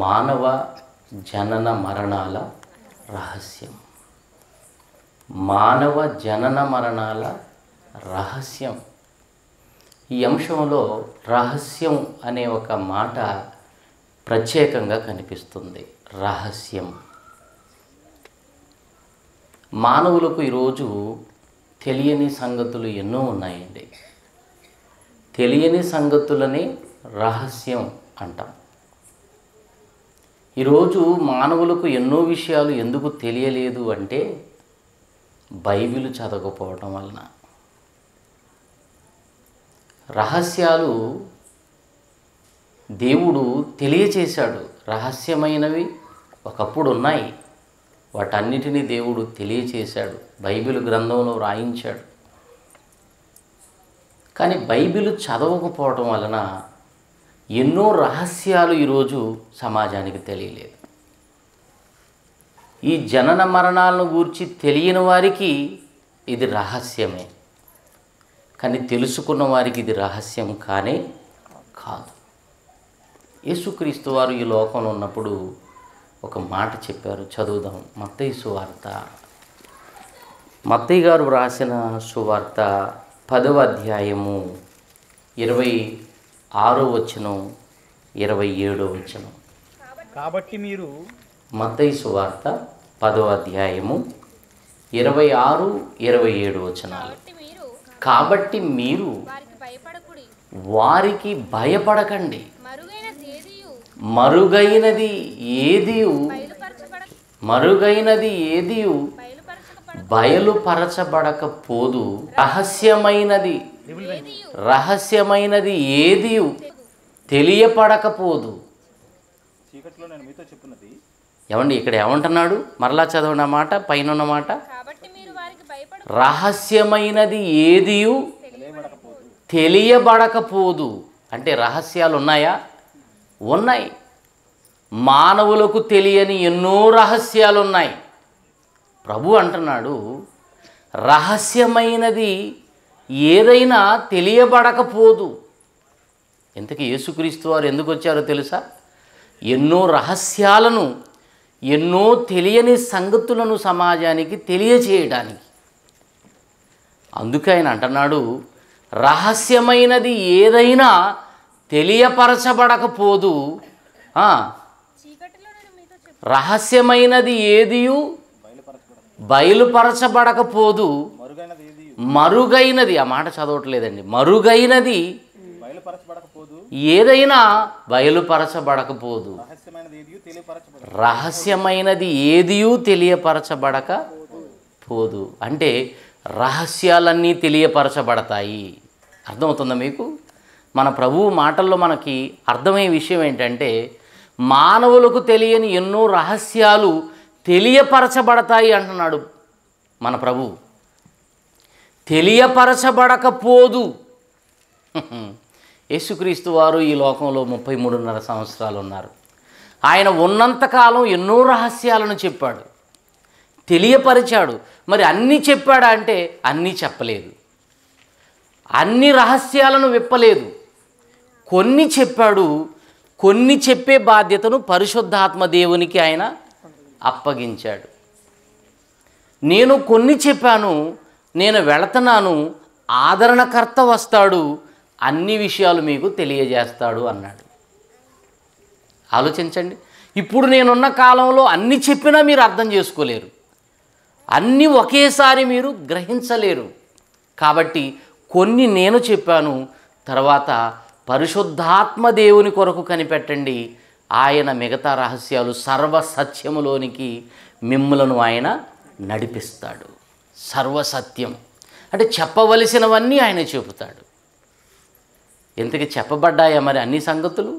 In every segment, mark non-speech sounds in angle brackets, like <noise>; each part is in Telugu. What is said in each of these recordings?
మానవ జనన మరణాల రహస్యం మానవ జనన మరణాల రహస్యం ఈ అంశంలో రహస్యం అనే ఒక మాట ప్రత్యేకంగా కనిపిస్తుంది రహస్యం మానవులకు ఈరోజు తెలియని సంగతులు ఎన్నో ఉన్నాయండి తెలియని సంగతులని రహస్యం అంటాం ఈరోజు మానవులకు ఎన్నో విషయాలు ఎందుకు తెలియలేదు అంటే బైబిల్ చదవకపోవటం వలన రహస్యాలు దేవుడు తెలియచేశాడు రహస్యమైనవి ఒకప్పుడు ఉన్నాయి వాటన్నిటినీ దేవుడు తెలియచేశాడు బైబిల్ గ్రంథంలో రాయించాడు కానీ బైబిల్ చదవకపోవటం వలన ఎన్నో రహస్యాలు ఈరోజు సమాజానికి తెలియలేదు ఈ జనన మరణాలను గూర్చి తెలియని వారికి ఇది రహస్యమే కానీ తెలుసుకున్న వారికి ఇది రహస్యం కానే కాదు యేసుక్రీస్తు వారు ఈ లోకంలో ఉన్నప్పుడు ఒక మాట చెప్పారు చదువుదాం మత్తయ్య సువార్త మత్తయ్య గారు వ్రాసిన సువార్త పదవ అధ్యాయము ఇరవై ఆరో వచ్చనం ఇరవై ఏడో వచ్చనం కాబట్టి మీరు మతైసు సువార్త పదో అధ్యాయము ఇరవై ఆరు ఇరవై ఏడు వచనాలు కాబట్టి మీరు వారికి భయపడకండి మరుగైనది ఏది మరుగైనది ఏది బయలుపరచబడకపోదు రహస్యమైనది రహస్యమైనది ఏది తెలియపడకపోదు ఏమండి ఇక్కడ ఏమంటున్నాడు మరలా చదవండి మాట పైన మాట రహస్యమైనది ఏది తెలియబడకపోదు అంటే రహస్యాలు ఉన్నాయా ఉన్నాయి మానవులకు తెలియని ఎన్నో రహస్యాలు ఉన్నాయి ప్రభు అంటున్నాడు రహస్యమైనది ఏదైనా తెలియబడకపోదు ఇంతకీ యేసుక్రీస్తు వారు ఎందుకు వచ్చారో తెలుసా ఎన్నో రహస్యాలను ఎన్నో తెలియని సంగతులను సమాజానికి తెలియచేయడానికి అందుకే ఆయన అంటున్నాడు రహస్యమైనది ఏదైనా తెలియపరచబడకపోదు రహస్యమైనది ఏదియు బయలుపరచబడకపోదు మరుగైనది ఆ మాట చదవట్లేదండి మరుగైనది ఏదైనా బయలుపరచబడకపోదు రహస్యమైనది ఏదియూ తెలియపరచబడక పోదు అంటే రహస్యాలన్నీ తెలియపరచబడతాయి అర్థమవుతుందా మీకు మన ప్రభువు మాటల్లో మనకి అర్థమయ్యే విషయం ఏంటంటే మానవులకు తెలియని ఎన్నో రహస్యాలు తెలియపరచబడతాయి అంటున్నాడు మన ప్రభువు తెలియపరచబడకపోదు <laughs> యేసుక్రీస్తు వారు ఈ లోకంలో ముప్పై మూడున్నర సంవత్సరాలు ఉన్నారు ఆయన ఉన్నంతకాలం ఎన్నో రహస్యాలను చెప్పాడు తెలియపరిచాడు మరి అన్నీ చెప్పాడా అంటే అన్నీ చెప్పలేదు అన్ని రహస్యాలను విప్పలేదు కొన్ని చెప్పాడు కొన్ని చెప్పే బాధ్యతను పరిశుద్ధాత్మ దేవునికి ఆయన అప్పగించాడు నేను కొన్ని చెప్పాను నేను వెళుతున్నాను ఆదరణకర్త వస్తాడు అన్ని విషయాలు మీకు తెలియజేస్తాడు అన్నాడు ఆలోచించండి ఇప్పుడు నేనున్న కాలంలో అన్ని చెప్పినా మీరు అర్థం చేసుకోలేరు అన్నీ ఒకేసారి మీరు గ్రహించలేరు కాబట్టి కొన్ని నేను చెప్పాను తర్వాత పరిశుద్ధాత్మ దేవుని కొరకు కనిపెట్టండి ఆయన మిగతా రహస్యాలు సర్వసత్యములోనికి మిమ్మలను మిమ్ములను ఆయన నడిపిస్తాడు సర్వసత్యం అంటే చెప్పవలసినవన్నీ ఆయన చెబుతాడు ఎందుకు చెప్పబడ్డాయా మరి అన్ని సంగతులు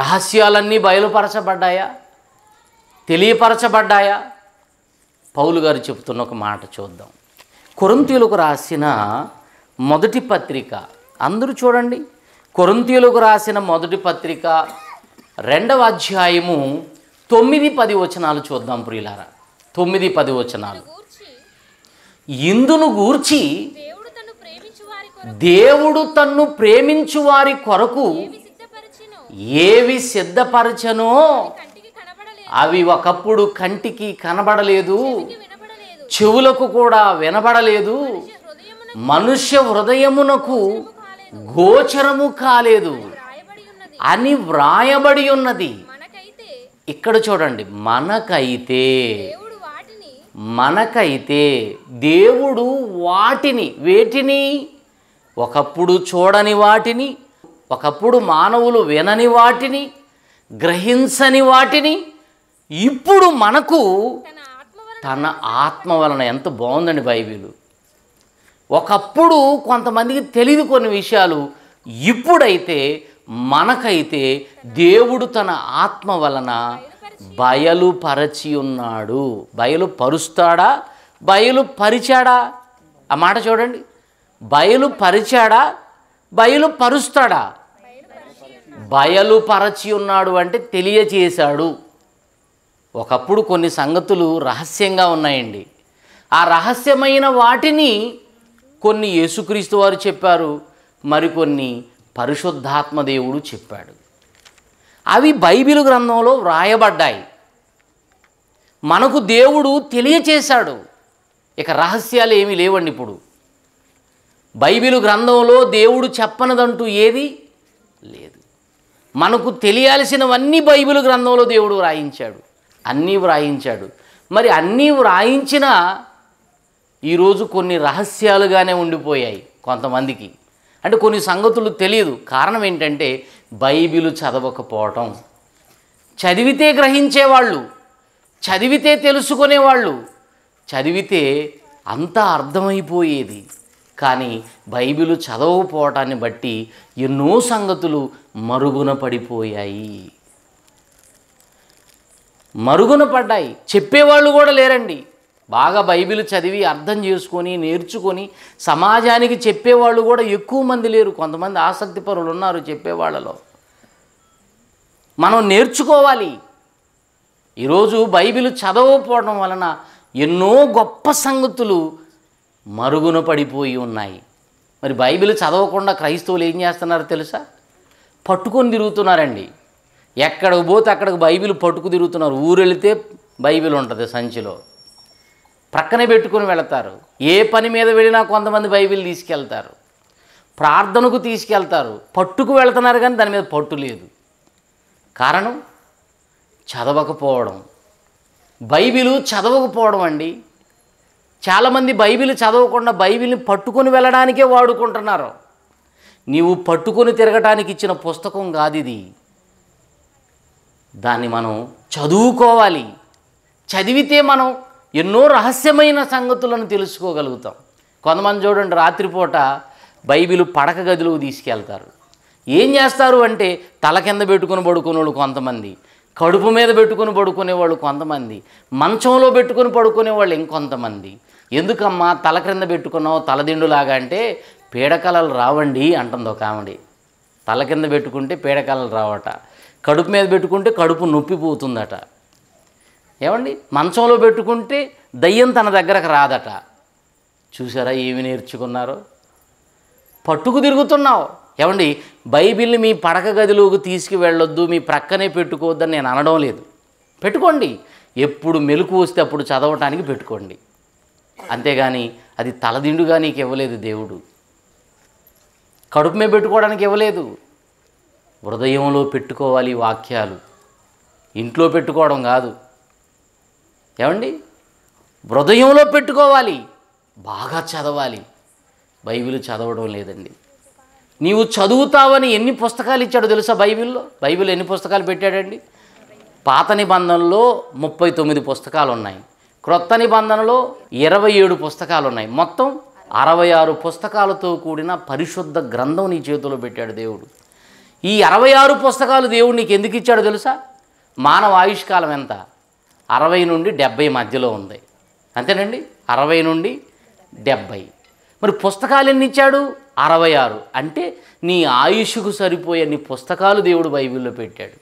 రహస్యాలన్నీ బయలుపరచబడ్డాయా తెలియపరచబడ్డాయా పౌలు గారు చెబుతున్న ఒక మాట చూద్దాం కొరంతీయులకు రాసిన మొదటి పత్రిక అందరూ చూడండి కొరంతీయులకు రాసిన మొదటి పత్రిక రెండవ అధ్యాయము తొమ్మిది పది వచనాలు చూద్దాం ప్రియులారా తొమ్మిది పది వచనాలు ఇందును గూర్చి దేవుడు తన్ను ప్రేమించు వారి కొరకు ఏవి సిద్ధపరచనో అవి ఒకప్పుడు కంటికి కనబడలేదు చెవులకు కూడా వినబడలేదు మనుష్య హృదయమునకు గోచరము కాలేదు అని వ్రాయబడి ఉన్నది ఇక్కడ చూడండి మనకైతే మనకైతే దేవుడు వాటిని వేటిని ఒకప్పుడు చూడని వాటిని ఒకప్పుడు మానవులు వినని వాటిని గ్రహించని వాటిని ఇప్పుడు మనకు తన ఆత్మ వలన ఎంత బాగుందండి బైబిల్ ఒకప్పుడు కొంతమందికి తెలియదు కొన్ని విషయాలు ఇప్పుడైతే మనకైతే దేవుడు తన ఆత్మ వలన బయలుపరచి ఉన్నాడు బయలుపరుస్తాడా బయలుపరిచాడా ఆ మాట చూడండి బయలుపరిచాడా బయలుపరుస్తాడా బయలుపరచి ఉన్నాడు అంటే తెలియచేశాడు ఒకప్పుడు కొన్ని సంగతులు రహస్యంగా ఉన్నాయండి ఆ రహస్యమైన వాటిని కొన్ని యేసుక్రీస్తు వారు చెప్పారు మరికొన్ని పరిశుద్ధాత్మదేవుడు చెప్పాడు అవి బైబిల్ గ్రంథంలో వ్రాయబడ్డాయి మనకు దేవుడు తెలియచేశాడు ఇక రహస్యాలు ఏమీ లేవండి ఇప్పుడు బైబిల్ గ్రంథంలో దేవుడు చెప్పనదంటూ ఏది లేదు మనకు తెలియాల్సినవన్నీ బైబిల్ గ్రంథంలో దేవుడు వ్రాయించాడు అన్నీ వ్రాయించాడు మరి అన్నీ వ్రాయించినా ఈరోజు కొన్ని రహస్యాలుగానే ఉండిపోయాయి కొంతమందికి అంటే కొన్ని సంగతులు తెలియదు కారణం ఏంటంటే బైబిల్ చదవకపోవటం చదివితే గ్రహించేవాళ్ళు చదివితే తెలుసుకునేవాళ్ళు చదివితే అంతా అర్థమైపోయేది కానీ బైబిల్ చదవకపోవటాన్ని బట్టి ఎన్నో సంగతులు మరుగున పడిపోయాయి మరుగున పడ్డాయి చెప్పేవాళ్ళు కూడా లేరండి బాగా బైబిల్ చదివి అర్థం చేసుకొని నేర్చుకొని సమాజానికి చెప్పేవాళ్ళు కూడా ఎక్కువ మంది లేరు కొంతమంది ఆసక్తి పరులు ఉన్నారు చెప్పేవాళ్ళలో మనం నేర్చుకోవాలి ఈరోజు బైబిల్ చదవకపోవడం వలన ఎన్నో గొప్ప సంగతులు మరుగున పడిపోయి ఉన్నాయి మరి బైబిల్ చదవకుండా క్రైస్తవులు ఏం చేస్తున్నారో తెలుసా పట్టుకొని తిరుగుతున్నారండి ఎక్కడికి పోతే అక్కడికి బైబిల్ పట్టుకు తిరుగుతున్నారు ఊరెళితే బైబిల్ ఉంటుంది సంచిలో ప్రక్కనే పెట్టుకుని వెళతారు ఏ పని మీద వెళ్ళినా కొంతమంది బైబిల్ తీసుకెళ్తారు ప్రార్థనకు తీసుకెళ్తారు పట్టుకు వెళుతున్నారు కానీ దాని మీద పట్టు లేదు కారణం చదవకపోవడం బైబిలు చదవకపోవడం అండి చాలామంది బైబిల్ చదవకుండా బైబిల్ని పట్టుకొని వెళ్ళడానికే వాడుకుంటున్నారు నీవు పట్టుకొని తిరగటానికి ఇచ్చిన పుస్తకం కాదు ఇది దాన్ని మనం చదువుకోవాలి చదివితే మనం ఎన్నో రహస్యమైన సంగతులను తెలుసుకోగలుగుతాం కొంతమంది చూడండి రాత్రిపూట బైబిల్ పడక గదిలోకి తీసుకెళ్తారు ఏం చేస్తారు అంటే తల కింద పెట్టుకుని పడుకునేవాళ్ళు కొంతమంది కడుపు మీద పెట్టుకుని పడుకునేవాళ్ళు కొంతమంది మంచంలో పెట్టుకుని పడుకునేవాళ్ళు ఇంకొంతమంది ఎందుకమ్మా తల క్రింద పెట్టుకున్నావు తలదిండులాగా అంటే పీడకలలు రావండి అంటుంది ఒక ఆమె తల కింద పెట్టుకుంటే పీడకలలు రావట కడుపు మీద పెట్టుకుంటే కడుపు నొప్పిపోతుందట ఏమండి మంచంలో పెట్టుకుంటే దయ్యం తన దగ్గరకు రాదట చూసారా ఏమి నేర్చుకున్నారు పట్టుకు తిరుగుతున్నావు ఏమండి బైబిల్ని మీ పడక గదిలోకి తీసుకు వెళ్ళొద్దు మీ ప్రక్కనే పెట్టుకోవద్దని నేను అనడం లేదు పెట్టుకోండి ఎప్పుడు మెలకు వస్తే అప్పుడు చదవటానికి పెట్టుకోండి అంతేగాని అది తలదిండుగా నీకు ఇవ్వలేదు దేవుడు కడుపుమే పెట్టుకోవడానికి ఇవ్వలేదు హృదయంలో పెట్టుకోవాలి వాక్యాలు ఇంట్లో పెట్టుకోవడం కాదు ఏమండి హృదయంలో పెట్టుకోవాలి బాగా చదవాలి బైబిల్ చదవడం లేదండి నీవు చదువుతావని ఎన్ని పుస్తకాలు ఇచ్చాడు తెలుసా బైబిల్లో బైబిల్ ఎన్ని పుస్తకాలు పెట్టాడండి పాత నిబంధనలో ముప్పై తొమ్మిది పుస్తకాలు ఉన్నాయి క్రొత్త నిబంధనలో ఇరవై ఏడు పుస్తకాలు ఉన్నాయి మొత్తం అరవై ఆరు పుస్తకాలతో కూడిన పరిశుద్ధ గ్రంథం నీ చేతిలో పెట్టాడు దేవుడు ఈ అరవై ఆరు పుస్తకాలు దేవుడు నీకు ఎందుకు ఇచ్చాడు తెలుసా మానవ ఆయుష్కాలం ఎంత అరవై నుండి డెబ్బై మధ్యలో ఉంది అంతేనండి అరవై నుండి డెబ్బై మరి పుస్తకాలు ఎన్ని ఇచ్చాడు అరవై ఆరు అంటే నీ ఆయుష్కు సరిపోయే నీ పుస్తకాలు దేవుడు బైబిల్లో పెట్టాడు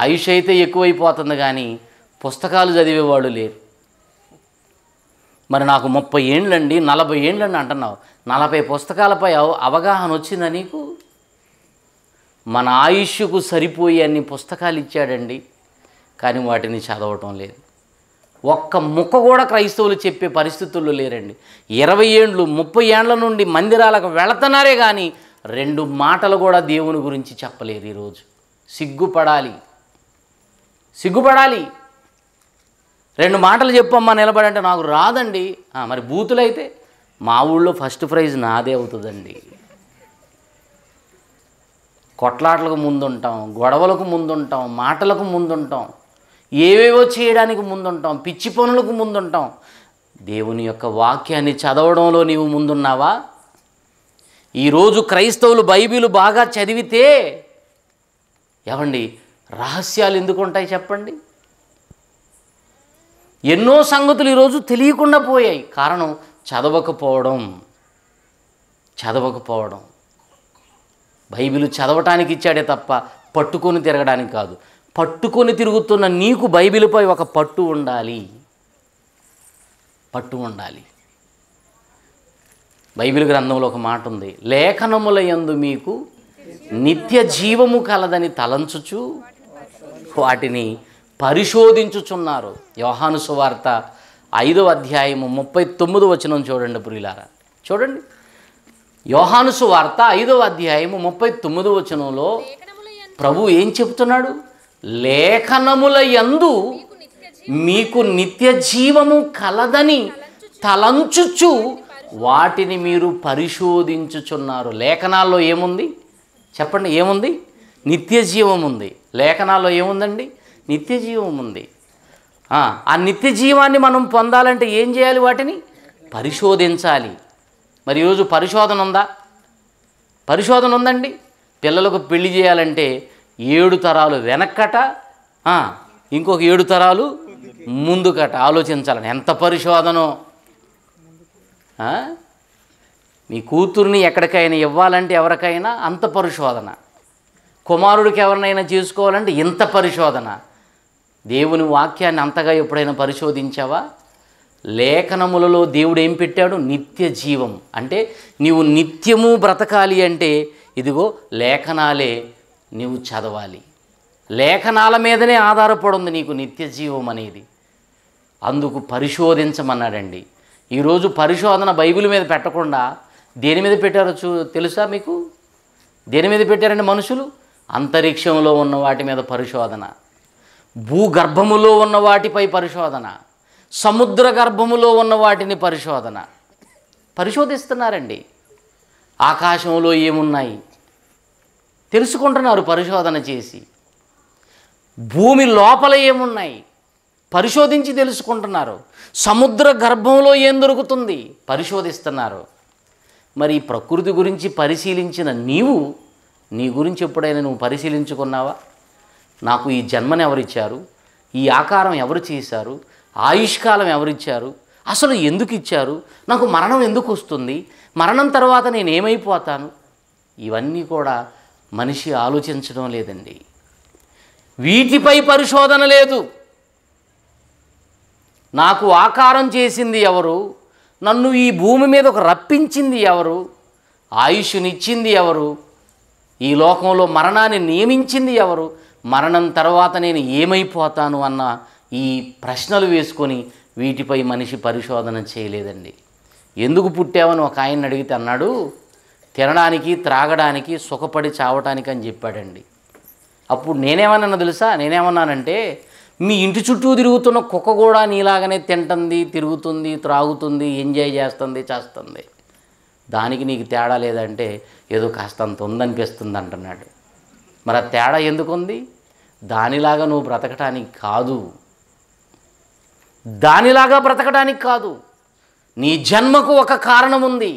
ఆయుష్ అయితే ఎక్కువైపోతుంది కానీ పుస్తకాలు చదివేవాడు లేరు మరి నాకు ముప్పై ఏండ్లండి నలభై ఏండ్లండి అంటున్నావు నలభై పుస్తకాలపై అవగాహన వచ్చిందా నీకు మన ఆయుష్కు సరిపోయే అన్ని పుస్తకాలు ఇచ్చాడండి కానీ వాటిని చదవటం లేదు ఒక్క ముక్క కూడా క్రైస్తవులు చెప్పే పరిస్థితుల్లో లేరండి ఇరవై ఏండ్లు ముప్పై ఏండ్ల నుండి మందిరాలకు వెళుతున్నారే కానీ రెండు మాటలు కూడా దేవుని గురించి చెప్పలేరు ఈరోజు సిగ్గుపడాలి సిగ్గుపడాలి రెండు మాటలు చెప్పమ్మా నిలబడంటే నాకు రాదండి మరి బూతులైతే మా ఊళ్ళో ఫస్ట్ ప్రైజ్ నాదే అవుతుందండి కొట్లాటలకు ముందుంటాం గొడవలకు ముందుంటాం మాటలకు ముందుంటాం ఏవేవో చేయడానికి ముందుంటాం పిచ్చి పనులకు ముందుంటాం దేవుని యొక్క వాక్యాన్ని చదవడంలో నీవు ముందున్నావా ఈరోజు క్రైస్తవులు బైబిల్ బాగా చదివితే ఏమండి రహస్యాలు ఎందుకు ఉంటాయి చెప్పండి ఎన్నో సంగతులు ఈరోజు తెలియకుండా పోయాయి కారణం చదవకపోవడం చదవకపోవడం బైబిల్ చదవటానికి ఇచ్చాడే తప్ప పట్టుకొని తిరగడానికి కాదు పట్టుకొని తిరుగుతున్న నీకు బైబిల్పై ఒక పట్టు ఉండాలి పట్టు ఉండాలి బైబిల్ గ్రంథంలో ఒక మాట ఉంది లేఖనముల యందు మీకు నిత్య జీవము కలదని తలంచుచు వాటిని పరిశోధించుచున్నారు యోహాను సువార్త ఐదవ అధ్యాయము ముప్పై తొమ్మిది వచనం చూడండి పురిలారా చూడండి యోహాను వార్త ఐదవ అధ్యాయము ముప్పై తొమ్మిది వచనంలో ప్రభు ఏం చెప్తున్నాడు లేఖనముల యందు మీకు నిత్య జీవము కలదని తలంచుచు వాటిని మీరు పరిశోధించుచున్నారు లేఖనాల్లో ఏముంది చెప్పండి ఏముంది నిత్య జీవం ఉంది లేఖనాల్లో ఏముందండి నిత్య జీవం ఉంది ఆ నిత్య జీవాన్ని మనం పొందాలంటే ఏం చేయాలి వాటిని పరిశోధించాలి మరి ఈరోజు పరిశోధన ఉందా పరిశోధన ఉందండి పిల్లలకు పెళ్లి చేయాలంటే ఏడు తరాలు వెనక్కట ఇంకొక ఏడు తరాలు ముందుకట ఆలోచించాలని ఎంత పరిశోధనో మీ కూతుర్ని ఎక్కడికైనా ఇవ్వాలంటే ఎవరికైనా అంత పరిశోధన కుమారుడికి ఎవరినైనా చేసుకోవాలంటే ఇంత పరిశోధన దేవుని వాక్యాన్ని అంతగా ఎప్పుడైనా పరిశోధించావా లేఖనములలో దేవుడు ఏం పెట్టాడు నిత్య జీవం అంటే నీవు నిత్యము బ్రతకాలి అంటే ఇదిగో లేఖనాలే నీవు చదవాలి లేఖనాల మీదనే ఆధారపడి ఉంది నీకు నిత్య జీవం అనేది అందుకు పరిశోధించమన్నాడండి ఈరోజు పరిశోధన బైబిల్ మీద పెట్టకుండా దేని మీద పెట్టారో చూ తెలుసా మీకు దేని మీద పెట్టారండి మనుషులు అంతరిక్షంలో ఉన్న వాటి మీద పరిశోధన భూగర్భములో ఉన్న వాటిపై పరిశోధన సముద్ర గర్భములో ఉన్న వాటిని పరిశోధన పరిశోధిస్తున్నారండి ఆకాశంలో ఏమున్నాయి తెలుసుకుంటున్నారు పరిశోధన చేసి భూమి లోపల ఏమున్నాయి పరిశోధించి తెలుసుకుంటున్నారు సముద్ర గర్భంలో ఏం దొరుకుతుంది పరిశోధిస్తున్నారు మరి ప్రకృతి గురించి పరిశీలించిన నీవు నీ గురించి ఎప్పుడైనా నువ్వు పరిశీలించుకున్నావా నాకు ఈ జన్మను ఎవరిచ్చారు ఈ ఆకారం ఎవరు చేశారు ఆయుష్కాలం ఎవరిచ్చారు అసలు ఎందుకు ఇచ్చారు నాకు మరణం ఎందుకు వస్తుంది మరణం తర్వాత నేను ఏమైపోతాను ఇవన్నీ కూడా మనిషి ఆలోచించడం లేదండి వీటిపై పరిశోధన లేదు నాకు ఆకారం చేసింది ఎవరు నన్ను ఈ భూమి మీద ఒక రప్పించింది ఎవరు ఆయుష్నిచ్చింది ఎవరు ఈ లోకంలో మరణాన్ని నియమించింది ఎవరు మరణం తర్వాత నేను ఏమైపోతాను అన్న ఈ ప్రశ్నలు వేసుకొని వీటిపై మనిషి పరిశోధన చేయలేదండి ఎందుకు పుట్టావని ఒక ఆయన అడిగితే అన్నాడు తినడానికి త్రాగడానికి సుఖపడి చావటానికి అని చెప్పాడండి అప్పుడు నేనేమన్నాను తెలుసా నేనేమన్నానంటే మీ ఇంటి చుట్టూ తిరుగుతున్న కుక్క కూడా నీలాగనే తింటుంది తిరుగుతుంది త్రాగుతుంది ఎంజాయ్ చేస్తుంది చేస్తుంది దానికి నీకు తేడా లేదంటే ఏదో కాస్తంత ఉందనిపిస్తుంది అంటున్నాడు మరి ఆ తేడా ఎందుకుంది దానిలాగా నువ్వు బ్రతకటానికి కాదు దానిలాగా బ్రతకటానికి కాదు నీ జన్మకు ఒక కారణం ఉంది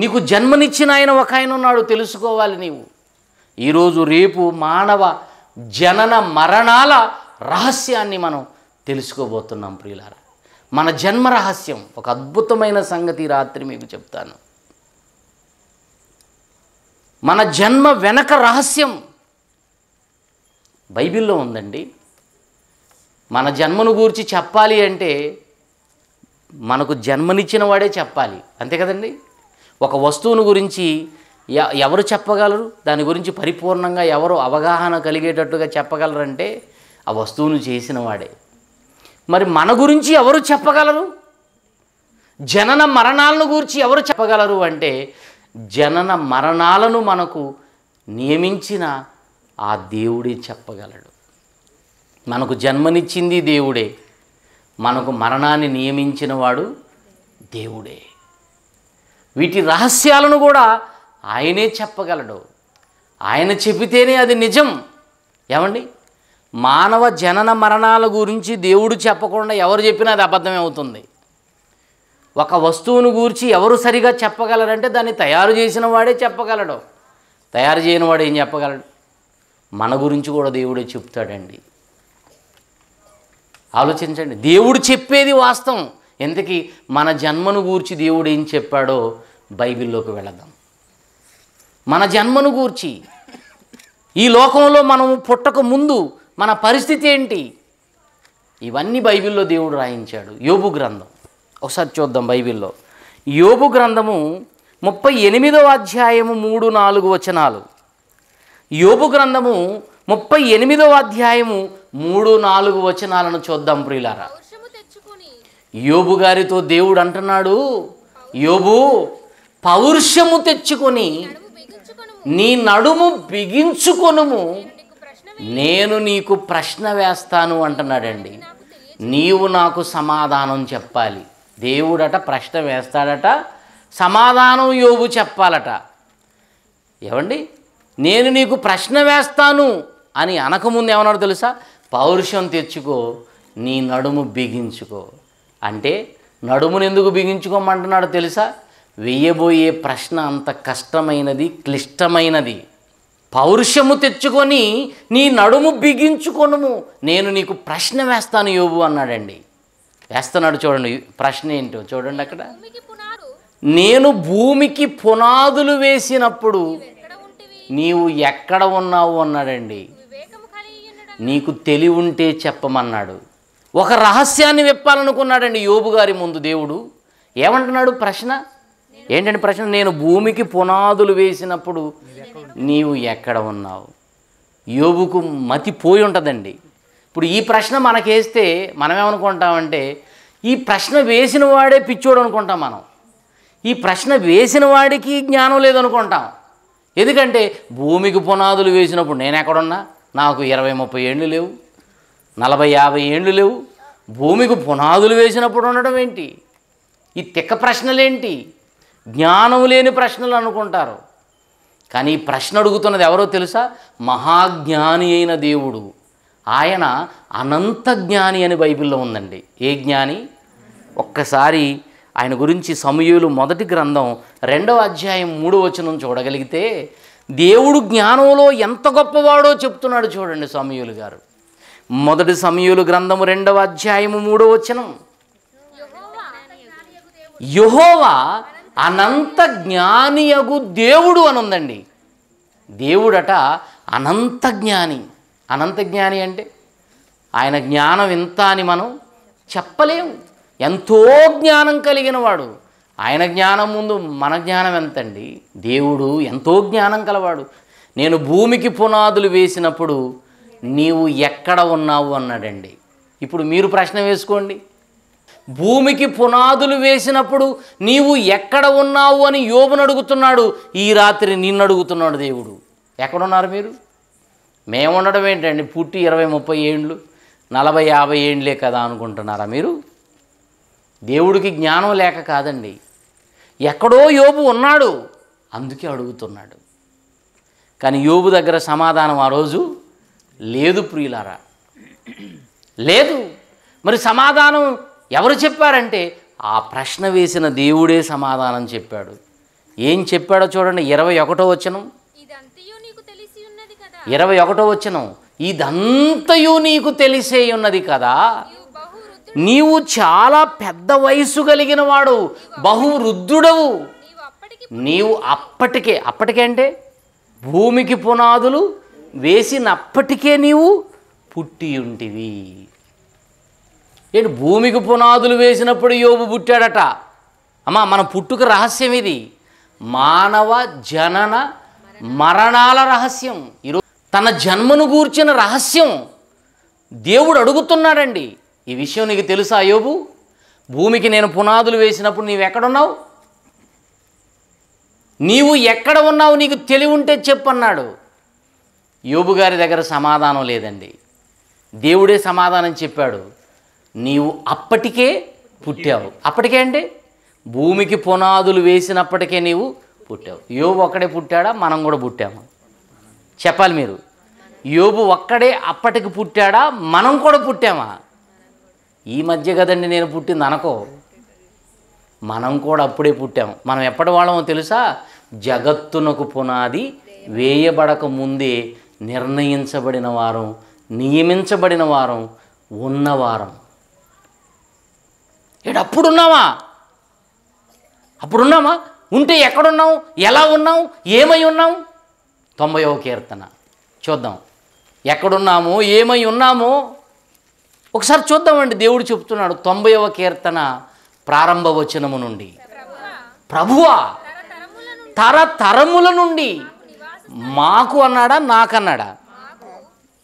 నీకు జన్మనిచ్చిన ఆయన ఒక ఆయన ఉన్నాడు తెలుసుకోవాలి నీవు ఈరోజు రేపు మానవ జనన మరణాల రహస్యాన్ని మనం తెలుసుకోబోతున్నాం ప్రియులారా మన జన్మ రహస్యం ఒక అద్భుతమైన సంగతి రాత్రి మీకు చెప్తాను మన జన్మ వెనక రహస్యం బైబిల్లో ఉందండి మన జన్మను గూర్చి చెప్పాలి అంటే మనకు జన్మనిచ్చిన వాడే చెప్పాలి అంతే కదండి ఒక వస్తువును గురించి ఎవరు చెప్పగలరు దాని గురించి పరిపూర్ణంగా ఎవరు అవగాహన కలిగేటట్టుగా చెప్పగలరంటే ఆ వస్తువును చేసిన వాడే మరి మన గురించి ఎవరు చెప్పగలరు జనన మరణాలను గురించి ఎవరు చెప్పగలరు అంటే జనన మరణాలను మనకు నియమించిన ఆ దేవుడే చెప్పగలడు మనకు జన్మనిచ్చింది దేవుడే మనకు మరణాన్ని నియమించిన వాడు దేవుడే వీటి రహస్యాలను కూడా ఆయనే చెప్పగలడు ఆయన చెబితేనే అది నిజం ఏమండి మానవ జనన మరణాల గురించి దేవుడు చెప్పకుండా ఎవరు చెప్పినా అది అబద్ధమే అవుతుంది ఒక వస్తువును గూర్చి ఎవరు సరిగా చెప్పగలరంటే దాన్ని తయారు చేసిన వాడే చెప్పగలడు తయారు చేయని వాడు ఏం చెప్పగలడు మన గురించి కూడా దేవుడే చెప్తాడండి ఆలోచించండి దేవుడు చెప్పేది వాస్తవం ఎందుకీ మన జన్మను గూర్చి దేవుడు ఏం చెప్పాడో బైబిల్లోకి వెళదాం మన జన్మను గూర్చి ఈ లోకంలో మనము పుట్టక ముందు మన పరిస్థితి ఏంటి ఇవన్నీ బైబిల్లో దేవుడు రాయించాడు యోబు గ్రంథం ఒకసారి చూద్దాం బైబిల్లో యోబు గ్రంథము ముప్పై ఎనిమిదవ అధ్యాయము మూడు నాలుగు వచనాలు యోబు గ్రంథము ముప్పై ఎనిమిదవ అధ్యాయము మూడు నాలుగు వచనాలను చూద్దాం ప్రియులారా యోబు గారితో దేవుడు అంటున్నాడు యోబు పౌరుషము తెచ్చుకొని నీ నడుము బిగించుకొను నేను నీకు ప్రశ్న వేస్తాను అంటున్నాడండి నీవు నాకు సమాధానం చెప్పాలి దేవుడట ప్రశ్న వేస్తాడట సమాధానం యోబు చెప్పాలట ఏమండి నేను నీకు ప్రశ్న వేస్తాను అని అనకముందు ఏమన్నాడు తెలుసా పౌరుషం తెచ్చుకో నీ నడుము బిగించుకో అంటే నడుమును ఎందుకు బిగించుకోమంటున్నాడు తెలుసా వేయబోయే ప్రశ్న అంత కష్టమైనది క్లిష్టమైనది పౌరుషము తెచ్చుకొని నీ నడుము బిగించుకొనుము నేను నీకు ప్రశ్న వేస్తాను యోగు అన్నాడండి వేస్తున్నాడు చూడండి ప్రశ్న ఏంటో చూడండి అక్కడ నేను భూమికి పునాదులు వేసినప్పుడు నీవు ఎక్కడ ఉన్నావు అన్నాడండి నీకు తెలివి ఉంటే చెప్పమన్నాడు ఒక రహస్యాన్ని విప్పాలనుకున్నాడండి యోబు గారి ముందు దేవుడు ఏమంటున్నాడు ప్రశ్న ఏంటంటే ప్రశ్న నేను భూమికి పునాదులు వేసినప్పుడు నీవు ఎక్కడ ఉన్నావు యోబుకు మతి పోయి ఉంటుందండి ఇప్పుడు ఈ ప్రశ్న మనకేస్తే మనమేమనుకుంటామంటే ఈ ప్రశ్న వేసిన వాడే పిచ్చోడు అనుకుంటాం మనం ఈ ప్రశ్న వేసిన వాడికి జ్ఞానం లేదనుకుంటాం ఎందుకంటే భూమికి పునాదులు వేసినప్పుడు నేను ఎక్కడున్నా నాకు ఇరవై ముప్పై ఏళ్ళు లేవు నలభై యాభై ఏండ్లు లేవు భూమికి పునాదులు వేసినప్పుడు ఉండడం ఏంటి ఈ తిక్క ప్రశ్నలేంటి జ్ఞానం లేని ప్రశ్నలు అనుకుంటారు కానీ ఈ ప్రశ్న అడుగుతున్నది ఎవరో తెలుసా మహాజ్ఞాని అయిన దేవుడు ఆయన అనంత జ్ఞాని అని బైబిల్లో ఉందండి ఏ జ్ఞాని ఒక్కసారి ఆయన గురించి సమయులు మొదటి గ్రంథం రెండవ అధ్యాయం మూడు వచనం చూడగలిగితే దేవుడు జ్ఞానంలో ఎంత గొప్పవాడో చెప్తున్నాడు చూడండి సమయులు గారు మొదటి సమయంలో గ్రంథము రెండవ అధ్యాయము మూడో వచనం యహోవా అనంత జ్ఞానియగు దేవుడు అని ఉందండి దేవుడట అనంత జ్ఞాని అనంత జ్ఞాని అంటే ఆయన జ్ఞానం ఎంత అని మనం చెప్పలేము ఎంతో జ్ఞానం కలిగిన వాడు ఆయన జ్ఞానం ముందు మన జ్ఞానం ఎంతండి దేవుడు ఎంతో జ్ఞానం కలవాడు నేను భూమికి పునాదులు వేసినప్పుడు నీవు ఎక్కడ ఉన్నావు అన్నాడండి ఇప్పుడు మీరు ప్రశ్న వేసుకోండి భూమికి పునాదులు వేసినప్పుడు నీవు ఎక్కడ ఉన్నావు అని యోబును అడుగుతున్నాడు ఈ రాత్రి నిన్ను అడుగుతున్నాడు దేవుడు ఎక్కడున్నారు మీరు మేము ఉండడం ఏంటండి పుట్టి ఇరవై ముప్పై ఏండ్లు నలభై యాభై ఏండ్లే కదా అనుకుంటున్నారా మీరు దేవుడికి జ్ఞానం లేక కాదండి ఎక్కడో యోబు ఉన్నాడు అందుకే అడుగుతున్నాడు కానీ యోబు దగ్గర సమాధానం ఆ రోజు లేదు ప్రియులారా లేదు మరి సమాధానం ఎవరు చెప్పారంటే ఆ ప్రశ్న వేసిన దేవుడే సమాధానం చెప్పాడు ఏం చెప్పాడో చూడండి ఇరవై ఒకటో వచనం ఇరవై ఒకటో వచ్చనం ఇదంతయు నీకు తెలిసే ఉన్నది కదా నీవు చాలా పెద్ద వయసు కలిగిన వాడు బహువృద్ధుడవు నీవు అప్పటికే అప్పటికే అంటే భూమికి పునాదులు వేసినప్పటికే నీవు పుట్టియుంటివి ఏంటి భూమికి పునాదులు వేసినప్పుడు యోబు పుట్టాడట అమ్మా మన పుట్టుక రహస్యం ఇది మానవ జనన మరణాల రహస్యం ఈరోజు తన జన్మను గూర్చిన రహస్యం దేవుడు అడుగుతున్నాడండి ఈ విషయం నీకు తెలుసా యోబు భూమికి నేను పునాదులు వేసినప్పుడు నీవెక్కడున్నావు నీవు ఎక్కడ ఉన్నావు నీకు తెలివి ఉంటే చెప్పన్నాడు యోబు గారి దగ్గర సమాధానం లేదండి దేవుడే సమాధానం చెప్పాడు నీవు అప్పటికే పుట్టావు అప్పటికే అండి భూమికి పునాదులు వేసినప్పటికే నీవు పుట్టావు యోబు ఒక్కడే పుట్టాడా మనం కూడా పుట్టాము చెప్పాలి మీరు యోబు ఒక్కడే అప్పటికి పుట్టాడా మనం కూడా పుట్టామా ఈ మధ్య కదండి నేను పుట్టింది అనకో మనం కూడా అప్పుడే పుట్టాము మనం ఎప్పటి వాళ్ళమో తెలుసా జగత్తునకు పునాది వేయబడక ముందే నిర్ణయించబడిన వారం నియమించబడిన వారం ఉన్నవారం ఏడు అప్పుడున్నావా అప్పుడున్నామా ఉంటే ఎక్కడున్నావు ఎలా ఉన్నావు ఏమై ఉన్నావు తొంభైవ కీర్తన చూద్దాం ఎక్కడున్నాము ఏమై ఉన్నాము ఒకసారి చూద్దామండి దేవుడు చెప్తున్నాడు తొంభైవ కీర్తన ప్రారంభ వచనము నుండి ప్రభువా తరతరముల నుండి మాకు అన్నాడా నాకన్నాడా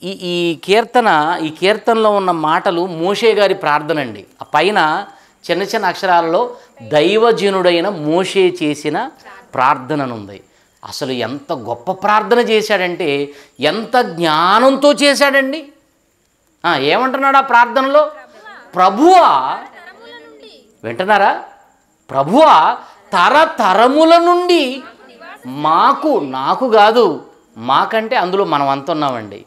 ఈ ఈ కీర్తన ఈ కీర్తనలో ఉన్న మాటలు మోషే గారి ప్రార్థన అండి ఆ పైన చిన్న చిన్న అక్షరాలలో దైవజనుడైన మోషే చేసిన ప్రార్థననుంది అసలు ఎంత గొప్ప ప్రార్థన చేశాడంటే ఎంత జ్ఞానంతో చేశాడండి ఏమంటున్నాడు ఆ ప్రార్థనలో ప్రభువా వింటున్నారా ప్రభువా తరతరముల నుండి మాకు నాకు కాదు మాకంటే అందులో మనం ఉన్నామండి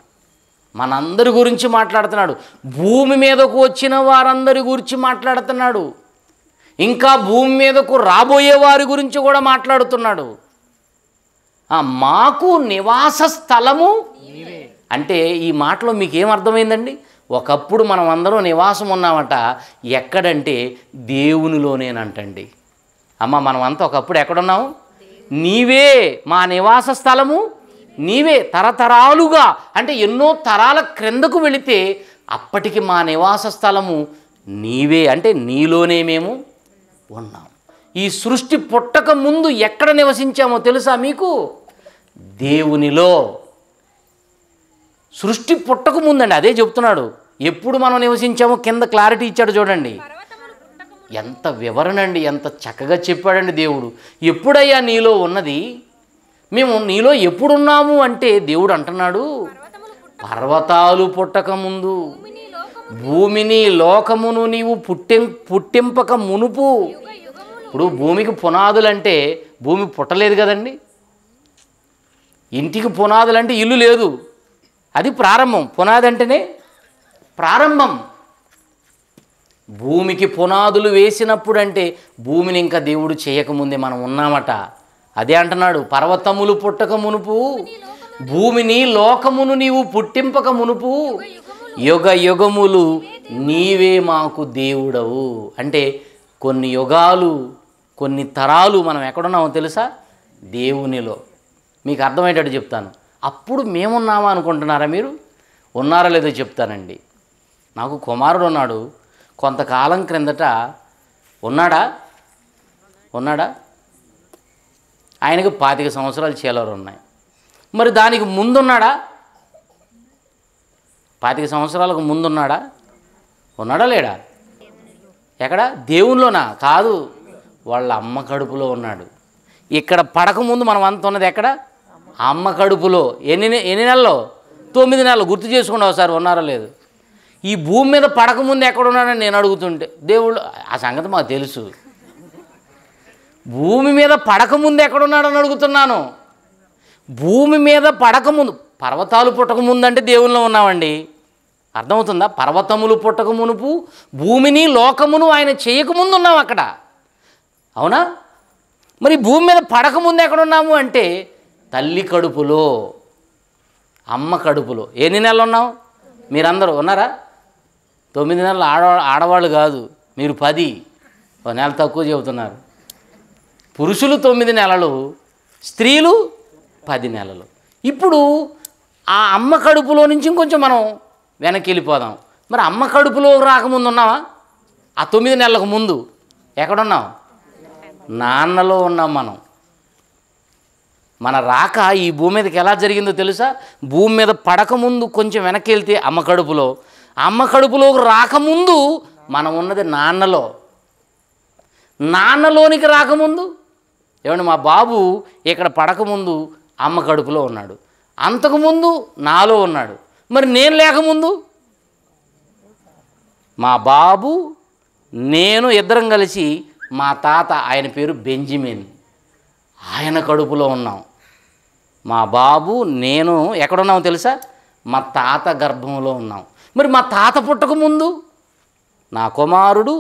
మనందరి గురించి మాట్లాడుతున్నాడు భూమి మీదకు వచ్చిన వారందరి గురించి మాట్లాడుతున్నాడు ఇంకా భూమి మీదకు రాబోయే వారి గురించి కూడా మాట్లాడుతున్నాడు మాకు నివాస స్థలము అంటే ఈ మాటలో మీకు ఏమర్థమైందండి ఒకప్పుడు మనం అందరం నివాసం ఉన్నామట ఎక్కడంటే దేవునిలోనేనంటండి అమ్మ మనమంతా ఒకప్పుడు ఎక్కడున్నాము నీవే మా నివాస స్థలము నీవే తరతరాలుగా అంటే ఎన్నో తరాల క్రిందకు వెళితే అప్పటికి మా నివాస స్థలము నీవే అంటే నీలోనే మేము ఉన్నాం ఈ సృష్టి పుట్టక ముందు ఎక్కడ నివసించామో తెలుసా మీకు దేవునిలో సృష్టి పుట్టక ముందండి అదే చెప్తున్నాడు ఎప్పుడు మనం నివసించామో కింద క్లారిటీ ఇచ్చాడు చూడండి ఎంత వివరణ అండి ఎంత చక్కగా చెప్పాడండి దేవుడు ఎప్పుడయ్యా నీలో ఉన్నది మేము నీలో ఎప్పుడున్నాము అంటే దేవుడు అంటున్నాడు పర్వతాలు పుట్టక ముందు భూమిని లోకమును నీవు పుట్టిం పుట్టింపక మునుపు ఇప్పుడు భూమికి పునాదులంటే భూమి పుట్టలేదు కదండి ఇంటికి పునాదులంటే ఇల్లు లేదు అది ప్రారంభం పునాది అంటేనే ప్రారంభం భూమికి పునాదులు వేసినప్పుడంటే భూమిని ఇంకా దేవుడు చేయకముందే మనం ఉన్నామట అదే అంటున్నాడు పర్వతములు పుట్టక మునుపు భూమిని లోకమును నీవు పుట్టింపక మునుపు యుగ యుగములు నీవే మాకు దేవుడవు అంటే కొన్ని యుగాలు కొన్ని తరాలు మనం ఎక్కడున్నామో తెలుసా దేవునిలో మీకు అర్థమయ్యేటట్టు చెప్తాను అప్పుడు మేమున్నామా అనుకుంటున్నారా మీరు ఉన్నారా లేదో చెప్తానండి నాకు కుమారుడు ఉన్నాడు కొంతకాలం క్రిందట ఉన్నాడా ఉన్నాడా ఆయనకు పాతిక సంవత్సరాలు చీలరు ఉన్నాయి మరి దానికి ముందున్నాడా పాతిక సంవత్సరాలకు ముందున్నాడా ఉన్నాడా లేడా ఎక్కడ దేవునిలోనా కాదు వాళ్ళ అమ్మ కడుపులో ఉన్నాడు ఇక్కడ పడకముందు మనం అంత ఉన్నది ఎక్కడ అమ్మ కడుపులో ఎన్ని ఎన్ని నెలలో తొమ్మిది నెలలు గుర్తు చేసుకున్నావు సార్ ఉన్నారో లేదు ఈ భూమి మీద పడకముందు ఎక్కడున్నాడని నేను అడుగుతుంటే దేవుళ్ళు ఆ సంగతి మాకు తెలుసు భూమి మీద పడకముందు ఎక్కడున్నాడని అడుగుతున్నాను భూమి మీద పడకముందు పర్వతాలు పుట్టకముందంటే దేవుల్లో ఉన్నామండి అర్థమవుతుందా పర్వతములు పుట్టక మునుపు భూమిని లోకమును ఆయన చేయకముందు ఉన్నాం అక్కడ అవునా మరి భూమి మీద పడకముందు ఎక్కడున్నాము అంటే తల్లి కడుపులో అమ్మ కడుపులో ఎన్ని నెలలు ఉన్నాం మీరందరూ ఉన్నారా తొమ్మిది నెలలు ఆడవా ఆడవాళ్ళు కాదు మీరు పది ఒక నెల తక్కువ చెబుతున్నారు పురుషులు తొమ్మిది నెలలు స్త్రీలు పది నెలలు ఇప్పుడు ఆ అమ్మ కడుపులో నుంచి ఇంకొంచెం మనం వెనక్కి వెళ్ళిపోదాం మరి అమ్మ కడుపులో రాకముందు ఉన్నావా ఆ తొమ్మిది నెలలకు ముందు ఎక్కడున్నాం నాన్నలో ఉన్నాం మనం మన రాక ఈ భూమి మీదకి ఎలా జరిగిందో తెలుసా భూమి మీద పడకముందు కొంచెం వెనక్కి వెళ్తే అమ్మ కడుపులో అమ్మ కడుపులోకి రాకముందు మనం ఉన్నది నాన్నలో నాన్నలోనికి రాకముందు ఏమండి మా బాబు ఇక్కడ పడకముందు అమ్మ కడుపులో ఉన్నాడు అంతకుముందు నాలో ఉన్నాడు మరి నేను లేకముందు మా బాబు నేను ఇద్దరం కలిసి మా తాత ఆయన పేరు బెంజమిన్ ఆయన కడుపులో ఉన్నాం మా బాబు నేను ఎక్కడున్నామో తెలుసా మా తాత గర్భంలో ఉన్నాం మరి మా తాత పుట్టక ముందు నా కుమారుడు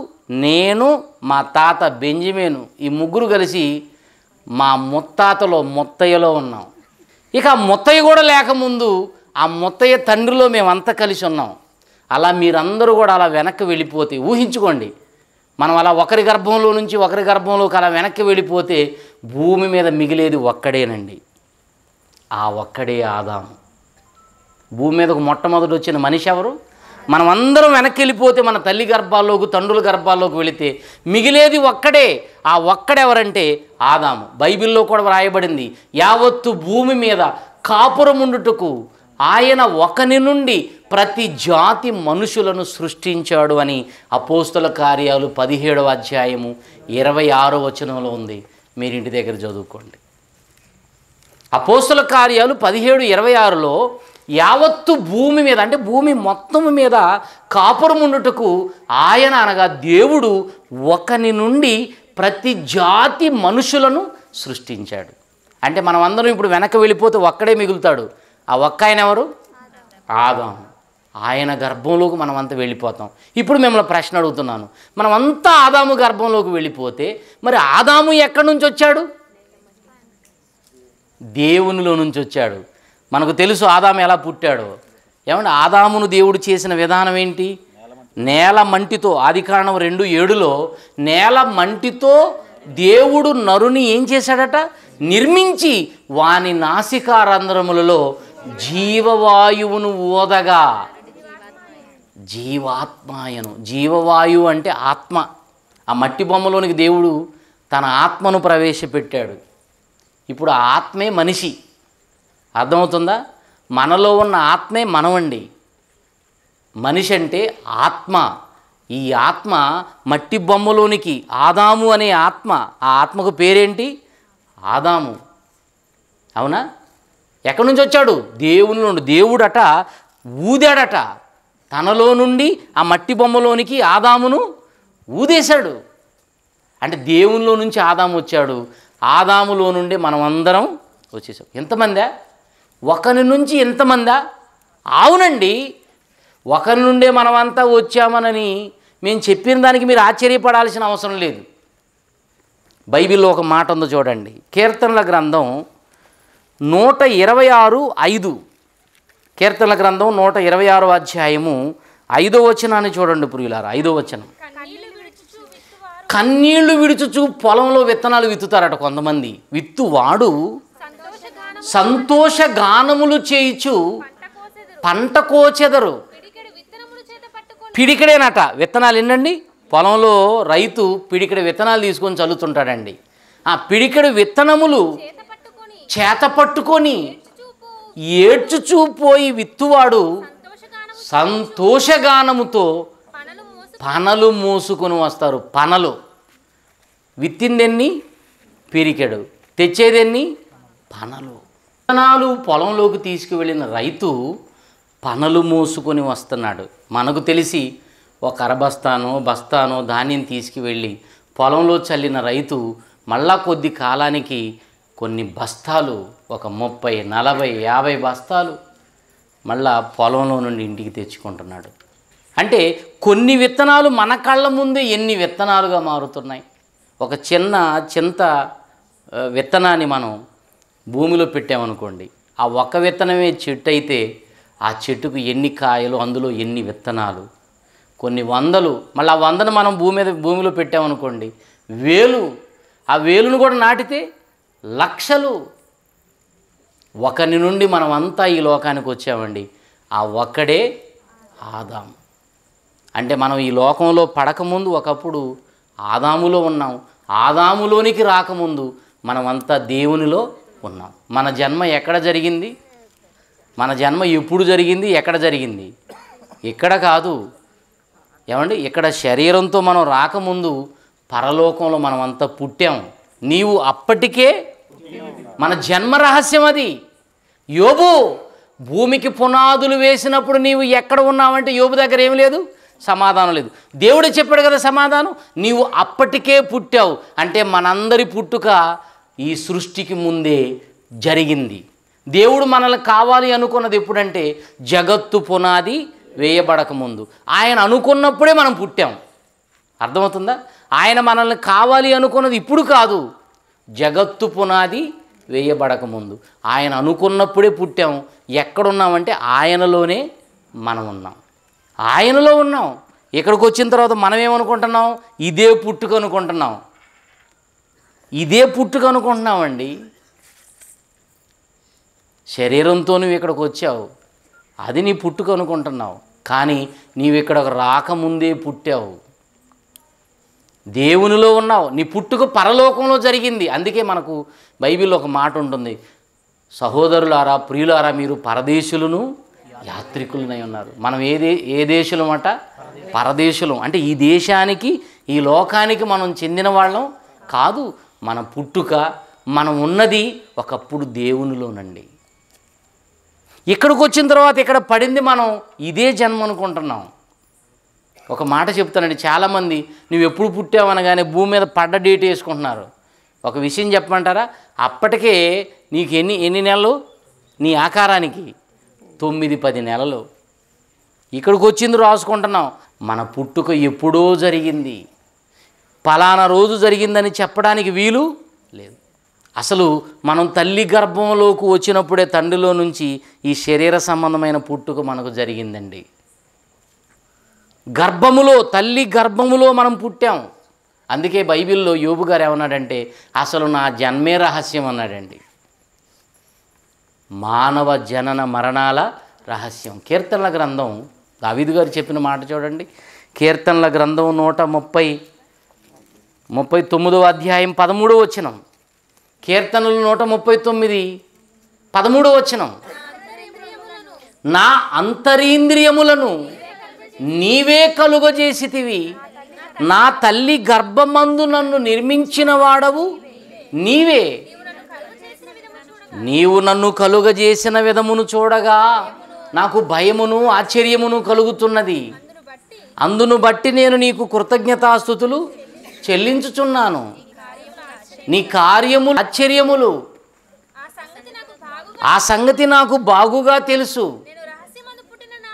నేను మా తాత బెంజమేను ఈ ముగ్గురు కలిసి మా ముత్తాతలో ముత్తయ్యలో ఉన్నాం ఇక ఆ ముత్తయ్య కూడా లేకముందు ఆ ముత్తయ్య తండ్రిలో మేమంతా కలిసి ఉన్నాం అలా మీరందరూ కూడా అలా వెనక్కి వెళ్ళిపోతే ఊహించుకోండి మనం అలా ఒకరి గర్భంలో నుంచి ఒకరి గర్భంలోకి అలా వెనక్కి వెళ్ళిపోతే భూమి మీద మిగిలేది ఒక్కడేనండి ఆ ఒక్కడే ఆదాము భూమి మీదకు మొట్టమొదటి వచ్చిన మనిషి ఎవరు మనం అందరం వెనక్కి వెళ్ళిపోతే మన తల్లి గర్భాల్లోకి తండ్రుల గర్భాల్లోకి వెళితే మిగిలేది ఒక్కడే ఆ ఒక్కడెవరంటే ఆదాము బైబిల్లో కూడా వ్రాయబడింది యావత్తు భూమి మీద కాపురముండుటకు ఆయన ఒకని నుండి ప్రతి జాతి మనుషులను సృష్టించాడు అని అపోస్తుల కార్యాలు పదిహేడవ అధ్యాయము ఇరవై ఆరో వచనంలో ఉంది మీరు ఇంటి దగ్గర చదువుకోండి అపోస్తుల కార్యాలు పదిహేడు ఇరవై ఆరులో యావత్తు భూమి మీద అంటే భూమి మొత్తం మీద కాపురముండుటకు ఆయన అనగా దేవుడు ఒకని నుండి ప్రతి జాతి మనుషులను సృష్టించాడు అంటే మనం అందరం ఇప్పుడు వెనక వెళ్ళిపోతే ఒక్కడే మిగులుతాడు ఆ ఒక్క ఆయన ఎవరు ఆదాం ఆయన గర్భంలోకి మనం అంతా వెళ్ళిపోతాం ఇప్పుడు మిమ్మల్ని ప్రశ్న అడుగుతున్నాను మనం అంతా ఆదాము గర్భంలోకి వెళ్ళిపోతే మరి ఆదాము ఎక్కడి నుంచి వచ్చాడు దేవునిలో నుంచి వచ్చాడు మనకు తెలుసు ఆదాము ఎలా పుట్టాడు ఏమంటే ఆదామును దేవుడు చేసిన విధానం ఏంటి నేల మంటితో ఆదికాండం రెండు ఏడులో నేల మంటితో దేవుడు నరుని ఏం చేశాడట నిర్మించి వాని నాసికారంధ్రములలో జీవవాయువును ఓదగా జీవాత్మాయను జీవవాయువు అంటే ఆత్మ ఆ మట్టి బొమ్మలోనికి దేవుడు తన ఆత్మను ప్రవేశపెట్టాడు ఇప్పుడు ఆత్మే మనిషి అర్థమవుతుందా మనలో ఉన్న ఆత్మే మనవండి మనిషి అంటే ఆత్మ ఈ ఆత్మ మట్టి బొమ్మలోనికి ఆదాము అనే ఆత్మ ఆ ఆత్మకు పేరేంటి ఆదాము అవునా ఎక్కడి నుంచి వచ్చాడు దేవుని నుండి దేవుడట ఊదాడట తనలో నుండి ఆ మట్టి బొమ్మలోనికి ఆదామును ఊదేశాడు అంటే దేవునిలో నుంచి ఆదాము వచ్చాడు ఆదాములో నుండి మనం అందరం వచ్చేసాం ఎంతమందే ఒకరి నుంచి ఎంతమందా అవునండి ఒకరి నుండే మనమంతా వచ్చామనని మేము చెప్పిన దానికి మీరు ఆశ్చర్యపడాల్సిన అవసరం లేదు బైబిల్లో ఒక మాట ఉందో చూడండి కీర్తనల గ్రంథం నూట ఇరవై ఆరు ఐదు కీర్తనల గ్రంథం నూట ఇరవై ఆరు అధ్యాయము ఐదో వచనాన్ని చూడండి పురుగులారు ఐదో వచనం కన్నీళ్లు విడుచుచు పొలంలో విత్తనాలు విత్తుతారట కొంతమంది విత్తువాడు సంతోష గానములు చేయిచు పంట కోచెదరు పిడికిడేనట విత్తనాలు ఎన్నండి పొలంలో రైతు పిడికిడ విత్తనాలు తీసుకొని చల్లుతుంటాడండి ఆ పిడికిడు విత్తనములు చేత పట్టుకొని ఏడ్చుచూపోయి విత్తువాడు సంతోషగానముతో పనలు మోసుకొని వస్తారు పనలు విత్తిందెన్ని పిరికెడు తెచ్చేదెన్ని పనలు విత్తనాలు పొలంలోకి తీసుకువెళ్ళిన రైతు పనలు మోసుకొని వస్తున్నాడు మనకు తెలిసి ఒక అరబస్తానో బస్తానో ధాన్యం తీసుకువెళ్ళి పొలంలో చల్లిన రైతు మళ్ళా కొద్ది కాలానికి కొన్ని బస్తాలు ఒక ముప్పై నలభై యాభై బస్తాలు మళ్ళా పొలంలో నుండి ఇంటికి తెచ్చుకుంటున్నాడు అంటే కొన్ని విత్తనాలు మన కళ్ళ ముందే ఎన్ని విత్తనాలుగా మారుతున్నాయి ఒక చిన్న చింత విత్తనాన్ని మనం భూమిలో పెట్టామనుకోండి ఆ ఒక్క విత్తనమే చెట్టు అయితే ఆ చెట్టుకు ఎన్ని కాయలు అందులో ఎన్ని విత్తనాలు కొన్ని వందలు మళ్ళీ ఆ వందను మనం భూమి మీద భూమిలో పెట్టామనుకోండి వేలు ఆ వేలును కూడా నాటితే లక్షలు ఒకరి నుండి మనం అంతా ఈ లోకానికి వచ్చామండి ఆ ఒక్కడే ఆదాం అంటే మనం ఈ లోకంలో పడకముందు ఒకప్పుడు ఆదాములో ఉన్నాం ఆదాములోనికి రాకముందు మనమంతా దేవునిలో ఉన్నాం మన జన్మ ఎక్కడ జరిగింది మన జన్మ ఎప్పుడు జరిగింది ఎక్కడ జరిగింది ఇక్కడ కాదు ఏమండి ఇక్కడ శరీరంతో మనం రాకముందు పరలోకంలో మనమంతా పుట్టాం నీవు అప్పటికే మన జన్మ రహస్యం అది యోబు భూమికి పునాదులు వేసినప్పుడు నీవు ఎక్కడ ఉన్నావంటే యోబు దగ్గర ఏమి లేదు సమాధానం లేదు దేవుడు చెప్పాడు కదా సమాధానం నీవు అప్పటికే పుట్టావు అంటే మనందరి పుట్టుక ఈ సృష్టికి ముందే జరిగింది దేవుడు మనల్ని కావాలి అనుకున్నది ఎప్పుడంటే జగత్తు పునాది వేయబడకముందు ఆయన అనుకున్నప్పుడే మనం పుట్టాం అర్థమవుతుందా ఆయన మనల్ని కావాలి అనుకున్నది ఇప్పుడు కాదు జగత్తు పునాది వేయబడకముందు ఆయన అనుకున్నప్పుడే పుట్టాం ఎక్కడున్నామంటే ఆయనలోనే మనం ఉన్నాం ఆయనలో ఉన్నాం ఇక్కడికి వచ్చిన తర్వాత మనం ఏమనుకుంటున్నాం ఇదే పుట్టుకనుకుంటున్నాం ఇదే పుట్టుక అనుకుంటున్నామండి శరీరంతో నువ్వు ఇక్కడికి వచ్చావు అది నీ పుట్టుక అనుకుంటున్నావు కానీ నీవు ఇక్కడ రాకముందే పుట్టావు దేవునిలో ఉన్నావు నీ పుట్టుక పరలోకంలో జరిగింది అందుకే మనకు బైబిల్లో ఒక మాట ఉంటుంది సహోదరులారా ప్రియులారా మీరు పరదేశులను యాత్రికులనై ఉన్నారు మనం ఏ దే ఏ దేశులం అట పరదేశులం అంటే ఈ దేశానికి ఈ లోకానికి మనం చెందిన వాళ్ళం కాదు మన పుట్టుక మనం ఉన్నది ఒకప్పుడు దేవునిలోనండి ఇక్కడికి వచ్చిన తర్వాత ఇక్కడ పడింది మనం ఇదే జన్మ అనుకుంటున్నాం ఒక మాట చెప్తానండి చాలామంది నువ్వు ఎప్పుడు పుట్టావనగానే భూమి మీద పడ్డ డేట్ వేసుకుంటున్నారు ఒక విషయం చెప్పమంటారా అప్పటికే నీకు ఎన్ని ఎన్ని నెలలు నీ ఆకారానికి తొమ్మిది పది నెలలు ఇక్కడికి వచ్చింది రాసుకుంటున్నాం మన పుట్టుక ఎప్పుడో జరిగింది ఫలానా రోజు జరిగిందని చెప్పడానికి వీలు లేదు అసలు మనం తల్లి గర్భంలోకి వచ్చినప్పుడే తండ్రిలో నుంచి ఈ శరీర సంబంధమైన పుట్టుక మనకు జరిగిందండి గర్భములో తల్లి గర్భములో మనం పుట్టాం అందుకే బైబిల్లో యోబు గారు ఏమన్నాడంటే అసలు నా జన్మే రహస్యం అన్నాడండి మానవ జనన మరణాల రహస్యం కీర్తనల గ్రంథం దావిదు గారు చెప్పిన మాట చూడండి కీర్తనల గ్రంథం నూట ముప్పై ముప్పై తొమ్మిదవ అధ్యాయం పదమూడవ వచనం కీర్తనలు నూట ముప్పై తొమ్మిది పదమూడవ వచనం నా అంతరీంద్రియములను నీవే కలుగజేసితివి నా తల్లి గర్భమందు నన్ను నిర్మించిన వాడవు నీవే నీవు నన్ను కలుగజేసిన విధమును చూడగా నాకు భయమును ఆశ్చర్యమును కలుగుతున్నది అందును బట్టి నేను నీకు కృతజ్ఞతాస్థుతులు చెల్లించుచున్నాను నీ కార్యములు ఆశ్చర్యములు ఆ సంగతి నాకు బాగుగా తెలుసు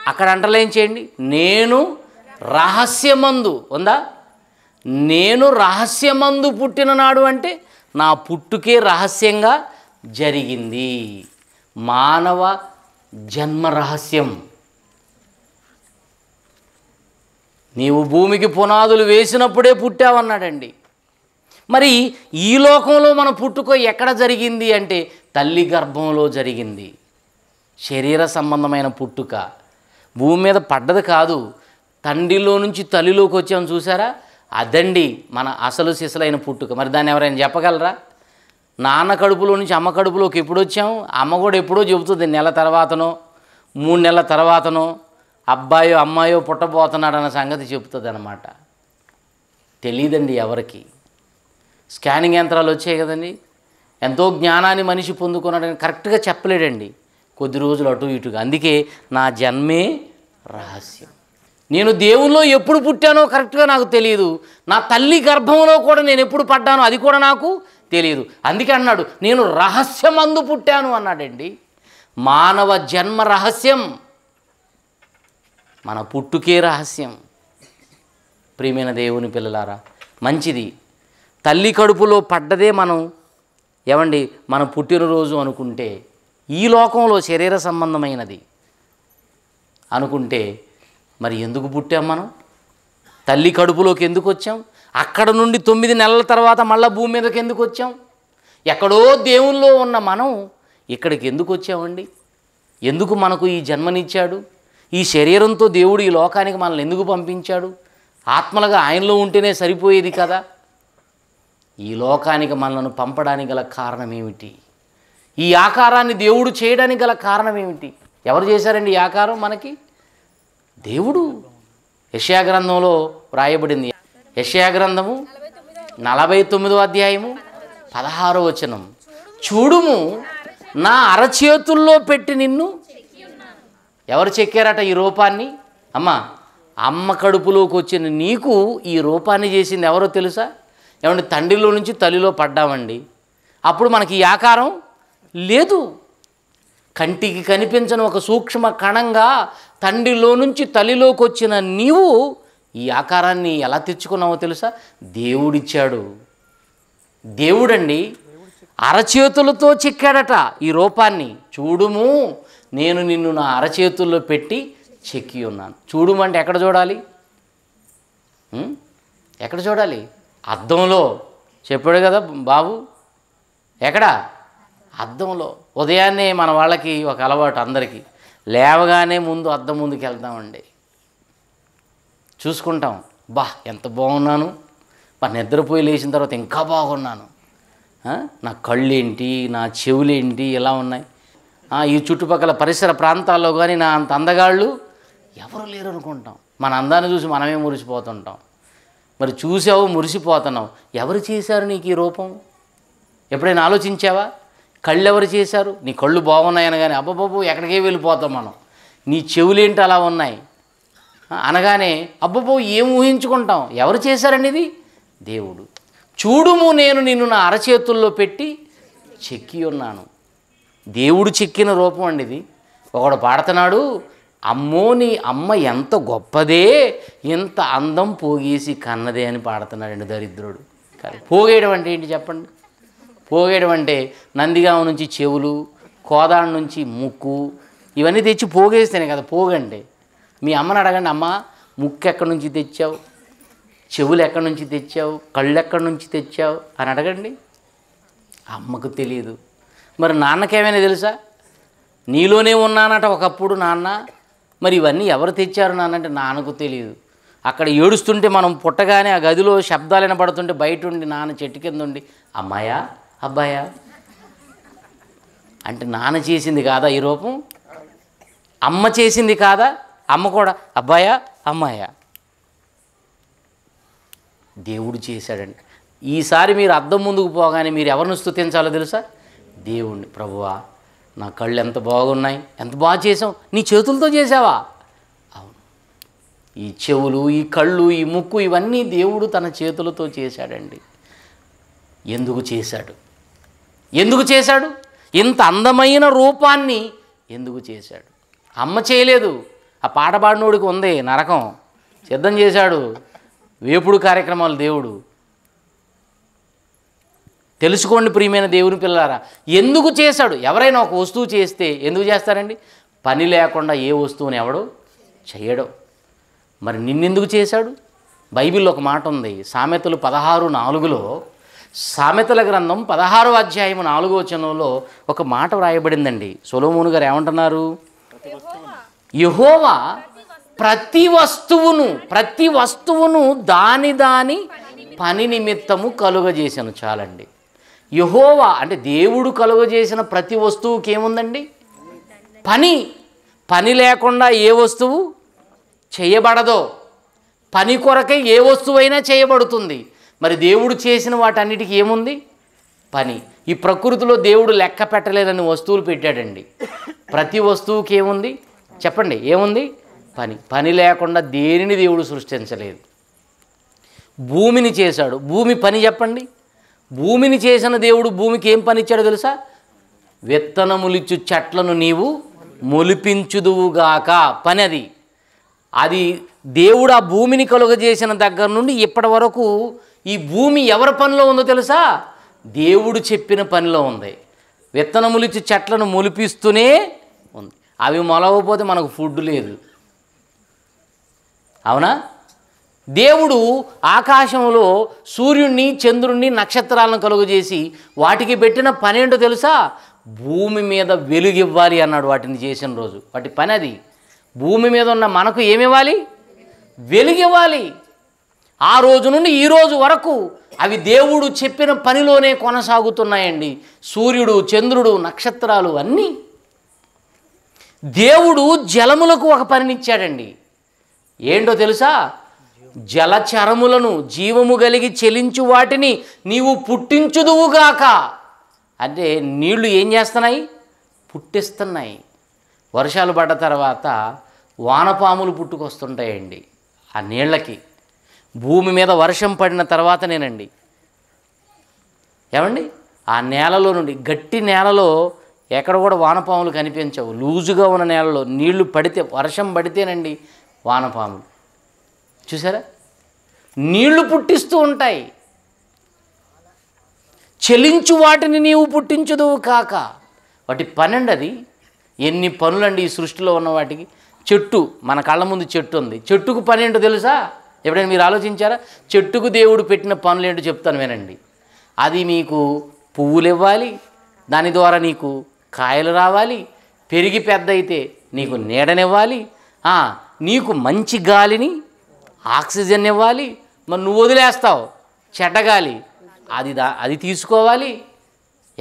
అక్కడ అంటర్లైన్ చేయండి నేను రహస్యమందు ఉందా నేను రహస్యమందు పుట్టిననాడు అంటే నా పుట్టుకే రహస్యంగా జరిగింది మానవ జన్మ రహస్యం నీవు భూమికి పునాదులు వేసినప్పుడే పుట్టావన్నాడండి మరి ఈ లోకంలో మన పుట్టుక ఎక్కడ జరిగింది అంటే తల్లి గర్భంలో జరిగింది శరీర సంబంధమైన పుట్టుక భూమి మీద పడ్డది కాదు తండ్రిలో నుంచి తల్లిలోకి వచ్చాము చూసారా అదండి మన అసలు సిసలైన పుట్టుక మరి దాన్ని ఎవరైనా చెప్పగలరా నాన్న కడుపులో నుంచి అమ్మ కడుపులోకి ఎప్పుడు వచ్చాము అమ్మ కూడా ఎప్పుడో చెబుతుంది నెల తర్వాతనో మూడు నెలల తర్వాతనో అబ్బాయో అమ్మాయో పుట్టబోతున్నాడు అన్న సంగతి చెబుతుంది అనమాట తెలియదండి ఎవరికి స్కానింగ్ యంత్రాలు వచ్చాయి కదండి ఎంతో జ్ఞానాన్ని మనిషి పొందుకున్నాడని కరెక్ట్గా చెప్పలేడండి కొద్ది రోజులు అటు ఇటుగా అందుకే నా జన్మే రహస్యం నేను దేవుల్లో ఎప్పుడు పుట్టానో కరెక్ట్గా నాకు తెలియదు నా తల్లి గర్భంలో కూడా నేను ఎప్పుడు పడ్డానో అది కూడా నాకు తెలియదు అందుకే అన్నాడు నేను రహస్యమందు పుట్టాను అన్నాడండి మానవ జన్మ రహస్యం మన పుట్టుకే రహస్యం ప్రియమైన దేవుని పిల్లలారా మంచిది తల్లి కడుపులో పడ్డదే మనం ఏమండి మన పుట్టినరోజు అనుకుంటే ఈ లోకంలో శరీర సంబంధమైనది అనుకుంటే మరి ఎందుకు పుట్టాం మనం తల్లి కడుపులోకి ఎందుకు వచ్చాం అక్కడ నుండి తొమ్మిది నెలల తర్వాత మళ్ళీ భూమి మీదకి ఎందుకు వచ్చాం ఎక్కడో దేవుల్లో ఉన్న మనం ఇక్కడికి ఎందుకు వచ్చామండి ఎందుకు మనకు ఈ జన్మనిచ్చాడు ఈ శరీరంతో దేవుడు ఈ లోకానికి మనల్ని ఎందుకు పంపించాడు ఆత్మలుగా ఆయనలో ఉంటేనే సరిపోయేది కదా ఈ లోకానికి మనల్ని పంపడానికి గల కారణం ఏమిటి ఈ ఆకారాన్ని దేవుడు చేయడానికి గల కారణం ఏమిటి ఎవరు చేశారండి ఈ ఆకారం మనకి దేవుడు యశాగ్రంథంలో వ్రాయబడింది యశాగ్రంథము నలభై తొమ్మిదో అధ్యాయము పదహారో వచనం చూడుము నా అరచేతుల్లో పెట్టి నిన్ను ఎవరు చెక్కారట ఈ రూపాన్ని అమ్మ అమ్మ కడుపులోకి వచ్చిన నీకు ఈ రూపాన్ని చేసింది ఎవరో తెలుసా ఏమంటే తండ్రిలో నుంచి తల్లిలో పడ్డామండి అప్పుడు మనకి ఈ ఆకారం లేదు కంటికి కనిపించని ఒక సూక్ష్మ కణంగా తండ్రిలో నుంచి తల్లిలోకి వచ్చిన నీవు ఈ ఆకారాన్ని ఎలా తెచ్చుకున్నావో తెలుసా దేవుడిచ్చాడు దేవుడండి అరచేతులతో చిక్కాడట ఈ రూపాన్ని చూడుము నేను నిన్ను నా అరచేతుల్లో పెట్టి చెక్కి ఉన్నాను చూడమంటే ఎక్కడ చూడాలి ఎక్కడ చూడాలి అద్దంలో చెప్పాడు కదా బాబు ఎక్కడ అద్దంలో ఉదయాన్నే మన వాళ్ళకి ఒక అలవాటు అందరికీ లేవగానే ముందు అద్దం ముందుకు వెళ్తామండి చూసుకుంటాం బా ఎంత బాగున్నాను మరి నిద్రపోయి లేచిన తర్వాత ఇంకా బాగున్నాను నా కళ్ళు ఏంటి నా చెవులేంటి ఎలా ఉన్నాయి ఈ చుట్టుపక్కల పరిసర ప్రాంతాల్లో కానీ నా అంత అందగాళ్ళు ఎవరు లేరు అనుకుంటాం మన అందాన్ని చూసి మనమే మురిసిపోతుంటాం మరి చూసావు మురిసిపోతున్నావు ఎవరు చేశారు నీకు ఈ రూపం ఎప్పుడైనా ఆలోచించావా కళ్ళు ఎవరు చేశారు నీ కళ్ళు బాగున్నాయని కానీ అబ్బబ్బబ్బు ఎక్కడికే వెళ్ళిపోతాం మనం నీ చెవులేంటి అలా ఉన్నాయి అనగానే అబ్బబ్బో ఏం ఊహించుకుంటాం ఎవరు చేశారనేది దేవుడు చూడుము నేను నిన్ను నా అరచేతుల్లో పెట్టి చెక్కి ఉన్నాను దేవుడు చెక్కిన రూపం అండి ఇది ఒకడు పాడుతున్నాడు అమ్మో నీ అమ్మ ఎంత గొప్పదే ఇంత అందం పోగేసి కన్నదే అని పాడుతున్నాడండి దరిద్రుడు పోగేయడం అంటే ఏంటి చెప్పండి పోగేయడం అంటే నందిగామ నుంచి చెవులు కోదాడ నుంచి ముక్కు ఇవన్నీ తెచ్చి పోగేస్తేనే కదా పోగండి మీ అమ్మని అడగండి అమ్మ ముక్కు ఎక్కడి నుంచి తెచ్చావు చెవులు ఎక్కడి నుంచి తెచ్చావు కళ్ళు ఎక్కడి నుంచి తెచ్చావు అని అడగండి అమ్మకు తెలియదు మరి నాన్నకేమైనా తెలుసా నీలోనే ఉన్నానట ఒకప్పుడు నాన్న మరి ఇవన్నీ ఎవరు తెచ్చారు నాన్నంటే నాన్నకు తెలియదు అక్కడ ఏడుస్తుంటే మనం పుట్టగానే ఆ గదిలో శబ్దాలు వినబడుతుంటే బయట ఉండి నాన్న చెట్టు కింద ఉండి అమ్మాయా అబ్బాయా అంటే నాన్న చేసింది కాదా ఈ రూపం అమ్మ చేసింది కాదా అమ్మ కూడా అబ్బాయా అమ్మాయా దేవుడు చేశాడండి ఈసారి మీరు అద్దం ముందుకు పోగానే మీరు ఎవరిని స్థుతించాలో తెలుసా దేవుణ్ణి ప్రభువా నా కళ్ళు ఎంత బాగున్నాయి ఎంత బాగా చేసావు నీ చేతులతో చేసావా అవును ఈ చెవులు ఈ కళ్ళు ఈ ముక్కు ఇవన్నీ దేవుడు తన చేతులతో చేశాడండి ఎందుకు చేశాడు ఎందుకు చేశాడు ఇంత అందమైన రూపాన్ని ఎందుకు చేశాడు అమ్మ చేయలేదు ఆ పాట పాడినోడికి ఉంది నరకం సిద్ధం చేశాడు వేపుడు కార్యక్రమాలు దేవుడు తెలుసుకోండి ప్రియమైన దేవుని పిల్లారా ఎందుకు చేశాడు ఎవరైనా ఒక వస్తువు చేస్తే ఎందుకు చేస్తారండి పని లేకుండా ఏ వస్తువుని ఎవడు చేయడు మరి నిన్నెందుకు చేశాడు బైబిల్లో ఒక మాట ఉంది సామెతలు పదహారు నాలుగులో సామెతల గ్రంథం పదహారో అధ్యాయం నాలుగో వచనంలో ఒక మాట వ్రాయబడిందండి సొలోమోను గారు ఏమంటున్నారు యహోవా ప్రతి వస్తువును ప్రతి వస్తువును దాని దాని పని నిమిత్తము కలుగజేశాను చాలండి యహోవా అంటే దేవుడు కలుగజేసిన ప్రతి వస్తువుకి ఏముందండి పని పని లేకుండా ఏ వస్తువు చేయబడదో పని కొరకై ఏ వస్తువైనా చేయబడుతుంది మరి దేవుడు చేసిన వాటన్నిటికీ ఏముంది పని ఈ ప్రకృతిలో దేవుడు లెక్క పెట్టలేదని వస్తువులు పెట్టాడండి ప్రతి వస్తువుకి ఏముంది చెప్పండి ఏముంది పని పని లేకుండా దేనిని దేవుడు సృష్టించలేదు భూమిని చేశాడు భూమి పని చెప్పండి భూమిని చేసిన దేవుడు భూమికి ఏం పనిచ్చాడో తెలుసా విత్తనములిచ్చు చెట్లను నీవు మొలిపించుదువుగాక పని అది అది దేవుడు ఆ భూమిని కలుగజేసిన దగ్గర నుండి ఇప్పటి వరకు ఈ భూమి ఎవరి పనిలో ఉందో తెలుసా దేవుడు చెప్పిన పనిలో ఉంది విత్తనములిచ్చి చెట్లను మొలిపిస్తూనే ఉంది అవి మొలవకపోతే మనకు ఫుడ్ లేదు అవునా దేవుడు ఆకాశంలో సూర్యుణ్ణి చంద్రుణ్ణి నక్షత్రాలను కలుగజేసి వాటికి పెట్టిన పని ఏంటో తెలుసా భూమి మీద వెలుగివ్వాలి అన్నాడు వాటిని చేసిన రోజు వాటి పని అది భూమి మీద ఉన్న మనకు ఏమివ్వాలి వెలుగివ్వాలి ఆ రోజు నుండి ఈ రోజు వరకు అవి దేవుడు చెప్పిన పనిలోనే కొనసాగుతున్నాయండి సూర్యుడు చంద్రుడు నక్షత్రాలు అన్నీ దేవుడు జలములకు ఒక పనినిచ్చాడండి ఏంటో తెలుసా జలచరములను జీవము కలిగి చెలించు వాటిని నీవు పుట్టించుదువుగాక అంటే నీళ్లు ఏం చేస్తున్నాయి పుట్టిస్తున్నాయి వర్షాలు పడ్డ తర్వాత వానపాములు పుట్టుకొస్తుంటాయండి ఆ నీళ్ళకి భూమి మీద వర్షం పడిన తర్వాతనేనండి ఏమండి ఆ నేలలో నుండి గట్టి నేలలో ఎక్కడ కూడా వానపాములు కనిపించవు లూజుగా ఉన్న నేలలో నీళ్లు పడితే వర్షం పడితేనండి వానపాములు చూసారా నీళ్లు పుట్టిస్తూ ఉంటాయి చెలించు వాటిని నీవు పుట్టించదువు కాక వాటి పన్నెండు అది ఎన్ని పనులండి ఈ సృష్టిలో ఉన్న వాటికి చెట్టు మన కళ్ళ ముందు చెట్టు ఉంది చెట్టుకు పని ఏంటో తెలుసా ఎప్పుడైనా మీరు ఆలోచించారా చెట్టుకు దేవుడు పెట్టిన పనులు ఏంటో చెప్తాను వినండి అది మీకు పువ్వులు ఇవ్వాలి దాని ద్వారా నీకు కాయలు రావాలి పెరిగి పెద్ద అయితే నీకు నీడనివ్వాలి నీకు మంచి గాలిని ఆక్సిజన్ ఇవ్వాలి మరి నువ్వు వదిలేస్తావు చెడ్డగాలి అది దా అది తీసుకోవాలి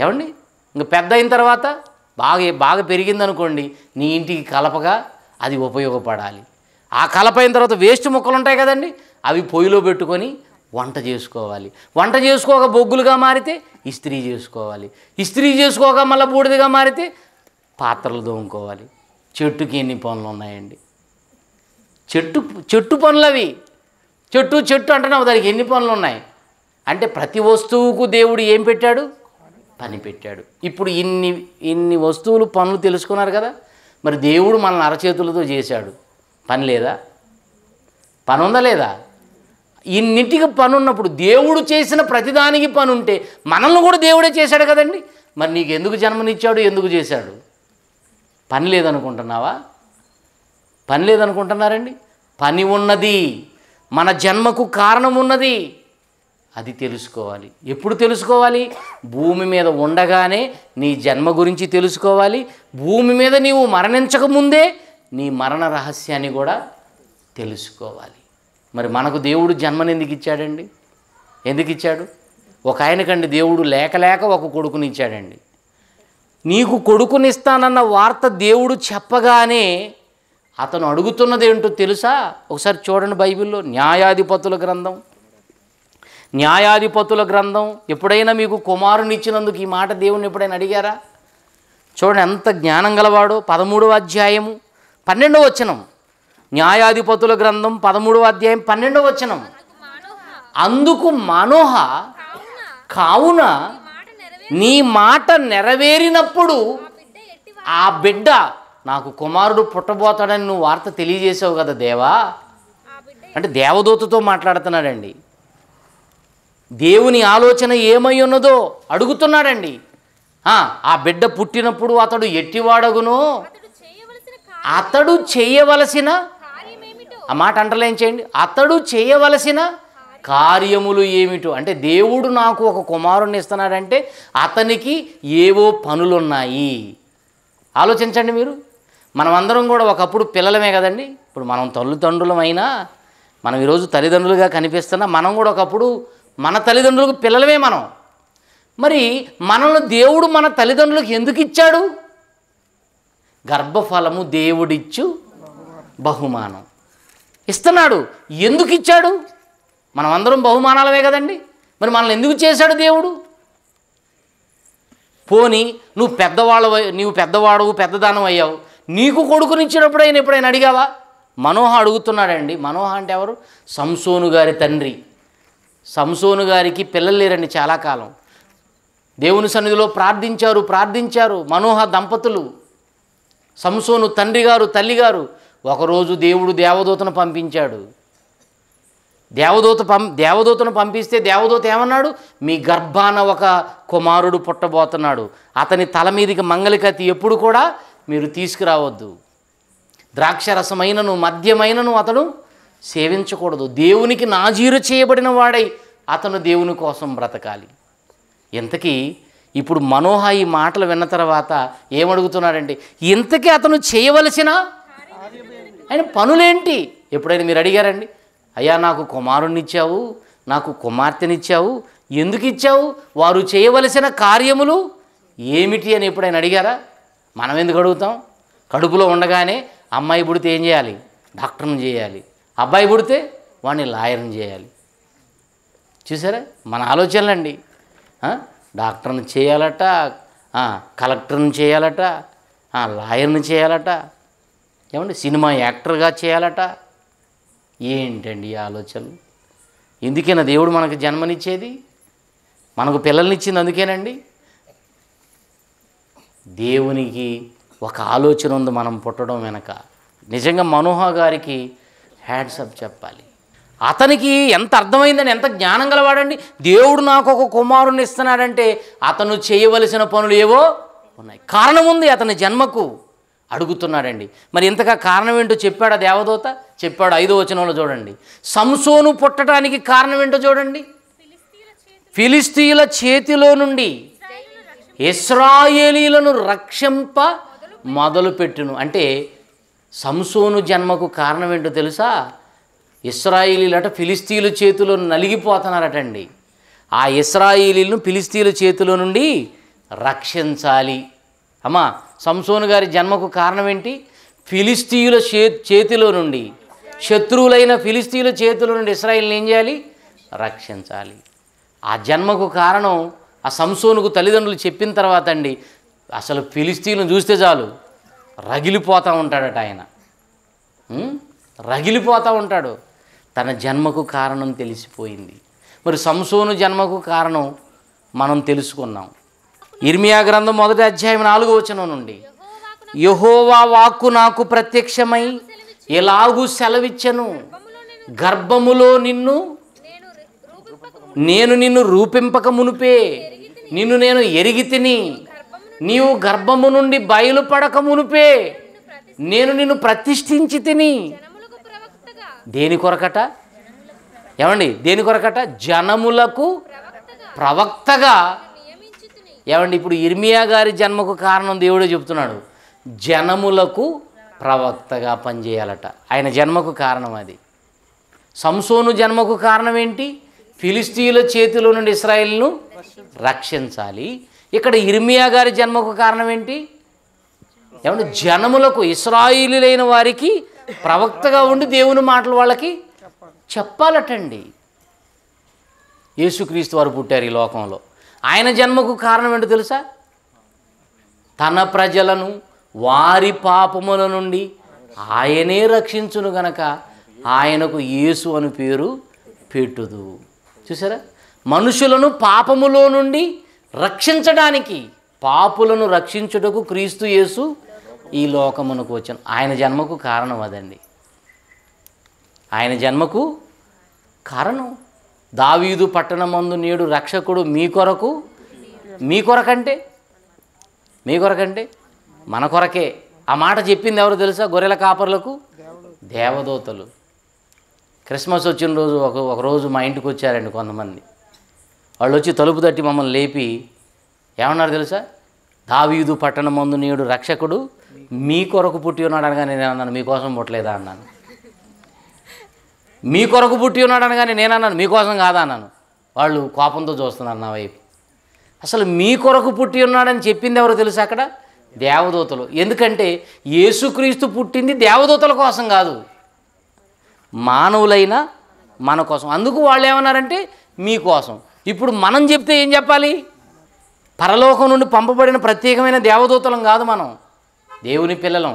ఏమండి ఇంక పెద్ద అయిన తర్వాత బాగా బాగా పెరిగిందనుకోండి నీ ఇంటికి కలపగా అది ఉపయోగపడాలి ఆ కలప అయిన తర్వాత వేస్ట్ మొక్కలు ఉంటాయి కదండి అవి పొయ్యిలో పెట్టుకొని వంట చేసుకోవాలి వంట చేసుకోక బొగ్గులుగా మారితే ఇస్త్రీ చేసుకోవాలి ఇస్త్రీ చేసుకోక మళ్ళీ బూడిదగా మారితే పాత్రలు దోముకోవాలి చెట్టుకి ఎన్ని పనులు ఉన్నాయండి చెట్టు చెట్టు పనులవి చెట్టు చెట్టు అంటున్నావు దానికి ఎన్ని పనులు ఉన్నాయి అంటే ప్రతి వస్తువుకు దేవుడు ఏం పెట్టాడు పని పెట్టాడు ఇప్పుడు ఇన్ని ఇన్ని వస్తువులు పనులు తెలుసుకున్నారు కదా మరి దేవుడు మనల్ని అరచేతులతో చేశాడు పని లేదా పని ఉందా లేదా ఇన్నింటికి పని ఉన్నప్పుడు దేవుడు చేసిన ప్రతిదానికి పని ఉంటే మనల్ని కూడా దేవుడే చేశాడు కదండి మరి నీకు ఎందుకు జన్మనిచ్చాడు ఎందుకు చేశాడు పని లేదనుకుంటున్నావా పని లేదనుకుంటున్నారండి పని ఉన్నది మన జన్మకు కారణం ఉన్నది అది తెలుసుకోవాలి ఎప్పుడు తెలుసుకోవాలి భూమి మీద ఉండగానే నీ జన్మ గురించి తెలుసుకోవాలి భూమి మీద నీవు మరణించకముందే నీ మరణ రహస్యాన్ని కూడా తెలుసుకోవాలి మరి మనకు దేవుడు జన్మను ఎందుకు ఇచ్చాడండి ఎందుకు ఇచ్చాడు ఒక ఆయనకండి దేవుడు లేక లేక ఒక కొడుకుని ఇచ్చాడండి నీకు కొడుకునిస్తానన్న వార్త దేవుడు చెప్పగానే అతను అడుగుతున్నది ఏంటో తెలుసా ఒకసారి చూడండి బైబిల్లో న్యాయాధిపతుల గ్రంథం న్యాయాధిపతుల గ్రంథం ఎప్పుడైనా మీకు కుమారునిచ్చినందుకు ఈ మాట దేవుణ్ణి ఎప్పుడైనా అడిగారా చూడండి ఎంత జ్ఞానం గలవాడో పదమూడవ అధ్యాయము పన్నెండవ వచనం న్యాయాధిపతుల గ్రంథం పదమూడవ అధ్యాయం పన్నెండవ వచనం అందుకు మనోహ కావున నీ మాట నెరవేరినప్పుడు ఆ బిడ్డ నాకు కుమారుడు పుట్టబోతాడని నువ్వు వార్త తెలియజేసావు కదా దేవా అంటే దేవదూతతో మాట్లాడుతున్నాడండి దేవుని ఆలోచన ఏమై ఉన్నదో అడుగుతున్నాడండి ఆ బిడ్డ పుట్టినప్పుడు అతడు ఎట్టివాడగును అతడు చేయవలసిన ఆ మాట అంటలేం చేయండి అతడు చేయవలసిన కార్యములు ఏమిటో అంటే దేవుడు నాకు ఒక కుమారుణ్ణి ఇస్తున్నాడంటే అతనికి ఏవో పనులున్నాయి ఆలోచించండి మీరు మనమందరం కూడా ఒకప్పుడు పిల్లలమే కదండి ఇప్పుడు మనం తల్లిదండ్రులమైనా మనం ఈరోజు తల్లిదండ్రులుగా కనిపిస్తున్నా మనం కూడా ఒకప్పుడు మన తల్లిదండ్రులకు పిల్లలమే మనం మరి మనల్ని దేవుడు మన తల్లిదండ్రులకు ఎందుకు ఇచ్చాడు గర్భఫలము దేవుడిచ్చు బహుమానం ఇస్తున్నాడు ఎందుకు ఇచ్చాడు మనమందరం బహుమానాలమే కదండి మరి మనల్ని ఎందుకు చేశాడు దేవుడు పోని నువ్వు పెద్దవాళ్ళ నువ్వు పెద్దవాడవు పెద్దదానం అయ్యావు నీకు కొడుకునిచ్చినప్పుడు ఆయన ఎప్పుడైనా అడిగావా మనోహ అడుగుతున్నాడండి మనోహ అంటే ఎవరు సంసోను గారి తండ్రి సంసోను గారికి పిల్లలు లేరండి చాలా కాలం దేవుని సన్నిధిలో ప్రార్థించారు ప్రార్థించారు మనోహ దంపతులు సంసోను తండ్రి గారు తల్లిగారు ఒకరోజు దేవుడు దేవదూతను పంపించాడు దేవదూత పం దేవదూతను పంపిస్తే దేవదూత ఏమన్నాడు మీ గర్భాన ఒక కుమారుడు పుట్టబోతున్నాడు అతని తల మీదకి మంగళకత్తి ఎప్పుడు కూడా మీరు తీసుకురావద్దు ద్రాక్షరసమైనను మద్యమైనను అతడు సేవించకూడదు దేవునికి నాజీరు చేయబడిన వాడై అతను దేవుని కోసం బ్రతకాలి ఇంతకీ ఇప్పుడు మనోహ ఈ మాటలు విన్న తర్వాత ఏమడుగుతున్నాడంటే ఇంతకీ అతను చేయవలసిన ఆయన పనులేంటి ఎప్పుడైనా మీరు అడిగారండి అయ్యా నాకు కుమారుణ్ణిచ్చావు నాకు కుమార్తెనిచ్చావు ఎందుకు ఇచ్చావు వారు చేయవలసిన కార్యములు ఏమిటి అని ఎప్పుడైనా అడిగారా మనం ఎందుకు అడుగుతాం కడుపులో ఉండగానే అమ్మాయి పుడితే ఏం చేయాలి డాక్టర్ని చేయాలి అబ్బాయి పుడితే వాడిని లాయర్ని చేయాలి చూసారా మన ఆలోచనలండి డాక్టర్ని చేయాలట కలెక్టర్ని చేయాలట లాయర్ని చేయాలట ఏమండి సినిమా యాక్టర్గా చేయాలట ఏంటండి ఈ ఆలోచనలు ఎందుకైనా దేవుడు మనకు జన్మనిచ్చేది మనకు పిల్లల్నిచ్చింది అందుకేనండి దేవునికి ఒక ఆలోచన ఉంది మనం పుట్టడం వెనక నిజంగా మనోహ గారికి హ్యాండ్సప్ చెప్పాలి అతనికి ఎంత అర్థమైందని ఎంత జ్ఞానం గలవాడండి దేవుడు నాకు ఒక కుమారుని ఇస్తున్నాడంటే అతను చేయవలసిన పనులు ఏవో ఉన్నాయి కారణం ఉంది అతని జన్మకు అడుగుతున్నాడండి మరి ఇంతగా కారణం ఏంటో చెప్పాడు దేవదూత చెప్పాడు ఐదో వచనంలో చూడండి సంసోను పుట్టడానికి కారణం ఏంటో చూడండి ఫిలిస్తీన్ల చేతిలో నుండి ఇస్రాయేలీలను రక్షింప మొదలుపెట్టును అంటే సంసోను జన్మకు కారణం ఏంటో తెలుసా ఇస్రాయిలీలట ఫిలిస్తీన్ల చేతిలో నలిగిపోతున్నారటండి ఆ ఇస్రాయిలీలను ఫిలిస్తీన్ల చేతిలో నుండి రక్షించాలి అమ్మా సంసోను గారి జన్మకు కారణం ఏంటి ఫిలిస్తీయుల చేతిలో నుండి శత్రువులైన ఫిలిస్తీన్ల చేతిలో నుండి ఇస్రాయిల్ని ఏం చేయాలి రక్షించాలి ఆ జన్మకు కారణం ఆ సంసోనుకు తల్లిదండ్రులు చెప్పిన తర్వాత అండి అసలు ఫిలిస్తీన్లు చూస్తే చాలు రగిలిపోతూ ఉంటాడట ఆయన రగిలిపోతూ ఉంటాడు తన జన్మకు కారణం తెలిసిపోయింది మరి సంసోను జన్మకు కారణం మనం తెలుసుకున్నాం ఇర్మియా గ్రంథం మొదటి అధ్యాయం నాలుగు వచనం నుండి యహోవా వాక్కు నాకు ప్రత్యక్షమై ఎలాగూ సెలవిచ్చను గర్భములో నిన్ను నేను నిన్ను రూపింపక మునిపే నిన్ను నేను ఎరిగి తిని నీవు గర్భము నుండి బయలుపడక మునిపే నేను నిన్ను ప్రతిష్ఠించి తిని దేని కొరకట ఏమండి దేని కొరకట జనములకు ప్రవక్తగా ఏమండి ఇప్పుడు ఇర్మియా గారి జన్మకు కారణం దేవుడే చెప్తున్నాడు జనములకు ప్రవక్తగా పనిచేయాలట ఆయన జన్మకు కారణం అది సంసోను జన్మకు కారణం ఏంటి ఫిలిస్తీన్ల చేతిలో నుండి ఇస్రాయిల్ను రక్షించాలి ఇక్కడ ఇర్మియా గారి జన్మకు కారణం ఏంటి ఏమంటే జనములకు ఇస్రాయిలీలైన వారికి ప్రవక్తగా ఉండి దేవుని మాటలు వాళ్ళకి చెప్పాలటండి యేసుక్రీస్తు వారు పుట్టారు ఈ లోకంలో ఆయన జన్మకు కారణం ఏంటో తెలుసా తన ప్రజలను వారి పాపముల నుండి ఆయనే రక్షించును గనక ఆయనకు యేసు అని పేరు పెట్టుదు చూసారా మనుషులను పాపములో నుండి రక్షించడానికి పాపులను రక్షించుటకు క్రీస్తు యేసు ఈ లోకమునకు వచ్చాను ఆయన జన్మకు కారణం అదండి ఆయన జన్మకు కారణం దావీదు పట్టణమందు నేడు రక్షకుడు మీ కొరకు మీ కొరకంటే మీ కొరకంటే మన కొరకే ఆ మాట చెప్పింది ఎవరు తెలుసా గొర్రెల కాపర్లకు దేవదూతలు క్రిస్మస్ వచ్చిన రోజు ఒక ఒకరోజు మా ఇంటికి వచ్చారండి కొంతమంది వాళ్ళు వచ్చి తలుపు తట్టి మమ్మల్ని లేపి ఏమన్నారు తెలుసా దావీదు పట్టణం మందు నేడు రక్షకుడు మీ కొరకు పుట్టి ఉన్నాడు అనగా నేను అన్నాను మీకోసం పుట్టలేదా అన్నాను మీ కొరకు పుట్టి ఉన్నాడు అనగానే నేను అన్నాను మీకోసం కాదా అన్నాను వాళ్ళు కోపంతో చూస్తున్నారు నా వైపు అసలు మీ కొరకు పుట్టి ఉన్నాడని చెప్పింది ఎవరు తెలుసు అక్కడ దేవదూతలు ఎందుకంటే యేసుక్రీస్తు పుట్టింది దేవదూతల కోసం కాదు మానవులైనా మన కోసం అందుకు వాళ్ళు ఏమన్నారంటే మీకోసం ఇప్పుడు మనం చెప్తే ఏం చెప్పాలి పరలోకం నుండి పంపబడిన ప్రత్యేకమైన దేవదూతలం కాదు మనం దేవుని పిల్లలం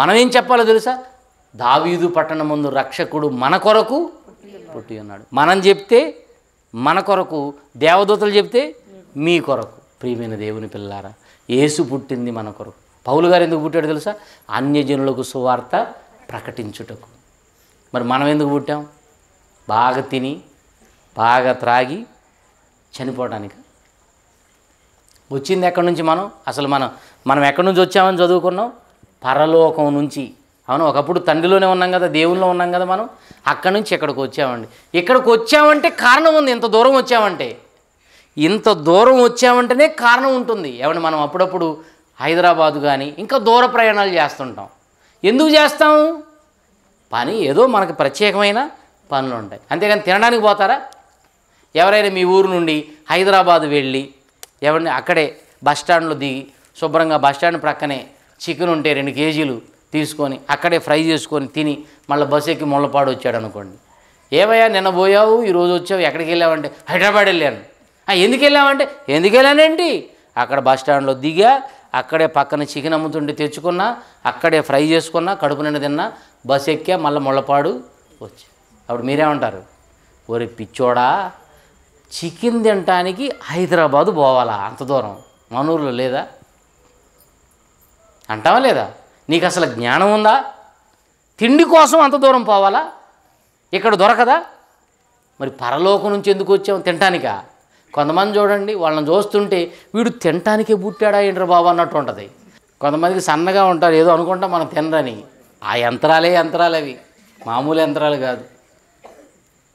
మనం ఏం చెప్పాలో తెలుసా దావీదు పట్టణం ముందు రక్షకుడు మన కొరకు పుట్టి ఉన్నాడు మనం చెప్తే మన కొరకు దేవదూతలు చెప్తే మీ కొరకు ప్రియమైన దేవుని పిల్లారా యేసు పుట్టింది మన కొరకు పౌలు గారు ఎందుకు పుట్టాడు తెలుసా అన్యజనులకు సువార్త ప్రకటించుటకు మరి మనం ఎందుకు పుట్టాం బాగా తిని బాగా త్రాగి చనిపోవడానికి వచ్చింది ఎక్కడి నుంచి మనం అసలు మనం మనం ఎక్కడి నుంచి వచ్చామని చదువుకున్నాం పరలోకం నుంచి అవును ఒకప్పుడు తండ్రిలోనే ఉన్నాం కదా దేవుల్లో ఉన్నాం కదా మనం అక్కడి నుంచి ఇక్కడికి వచ్చామండి ఇక్కడికి వచ్చామంటే కారణం ఉంది ఇంత దూరం వచ్చామంటే ఇంత దూరం వచ్చామంటేనే కారణం ఉంటుంది ఏమంటే మనం అప్పుడప్పుడు హైదరాబాదు కానీ ఇంకా దూర ప్రయాణాలు చేస్తుంటాం ఎందుకు చేస్తాం పని ఏదో మనకు ప్రత్యేకమైన పనులు ఉంటాయి అంతేగాని తినడానికి పోతారా ఎవరైనా మీ ఊరు నుండి హైదరాబాద్ వెళ్ళి ఎవరిని అక్కడే బస్టాండ్లో దిగి శుభ్రంగా బస్టాండ్ ప్రక్కనే చికెన్ ఉంటే రెండు కేజీలు తీసుకొని అక్కడే ఫ్రై చేసుకొని తిని మళ్ళీ బస్ ఎక్కి ముళ్ళపాడు వచ్చాడు అనుకోండి ఏమయ్యా నిన్న పోయావు ఈరోజు వచ్చావు ఎక్కడికి వెళ్ళావంటే హైదరాబాద్ వెళ్ళాను ఎందుకు వెళ్ళావంటే ఎందుకు వెళ్ళానండి అక్కడ బస్టాండ్లో దిగా అక్కడే పక్కన చికెన్ అమ్ముతుండి తెచ్చుకున్నా అక్కడే ఫ్రై చేసుకున్నా కడుపు నిండి తిన్నా బస్ ఎక్కా మళ్ళీ ముళ్ళపాడు వచ్చి అప్పుడు మీరేమంటారు ఒరి పిచ్చోడా చికెన్ తినటానికి హైదరాబాదు పోవాలా అంత దూరం మనూరులో లేదా అంటావా లేదా నీకు అసలు జ్ఞానం ఉందా తిండి కోసం అంత దూరం పోవాలా ఇక్కడ దొరకదా మరి పరలోకం నుంచి ఎందుకు వచ్చాము తినటానికా కొంతమంది చూడండి వాళ్ళని చూస్తుంటే వీడు తినటానికే పుట్టాడా ఏంట్రా బాబు అన్నట్టు ఉంటుంది కొంతమందికి సన్నగా ఉంటారు ఏదో అనుకుంటా మనం తినరని ఆ యంత్రాలే యంత్రాలు అవి మామూలు యంత్రాలు కాదు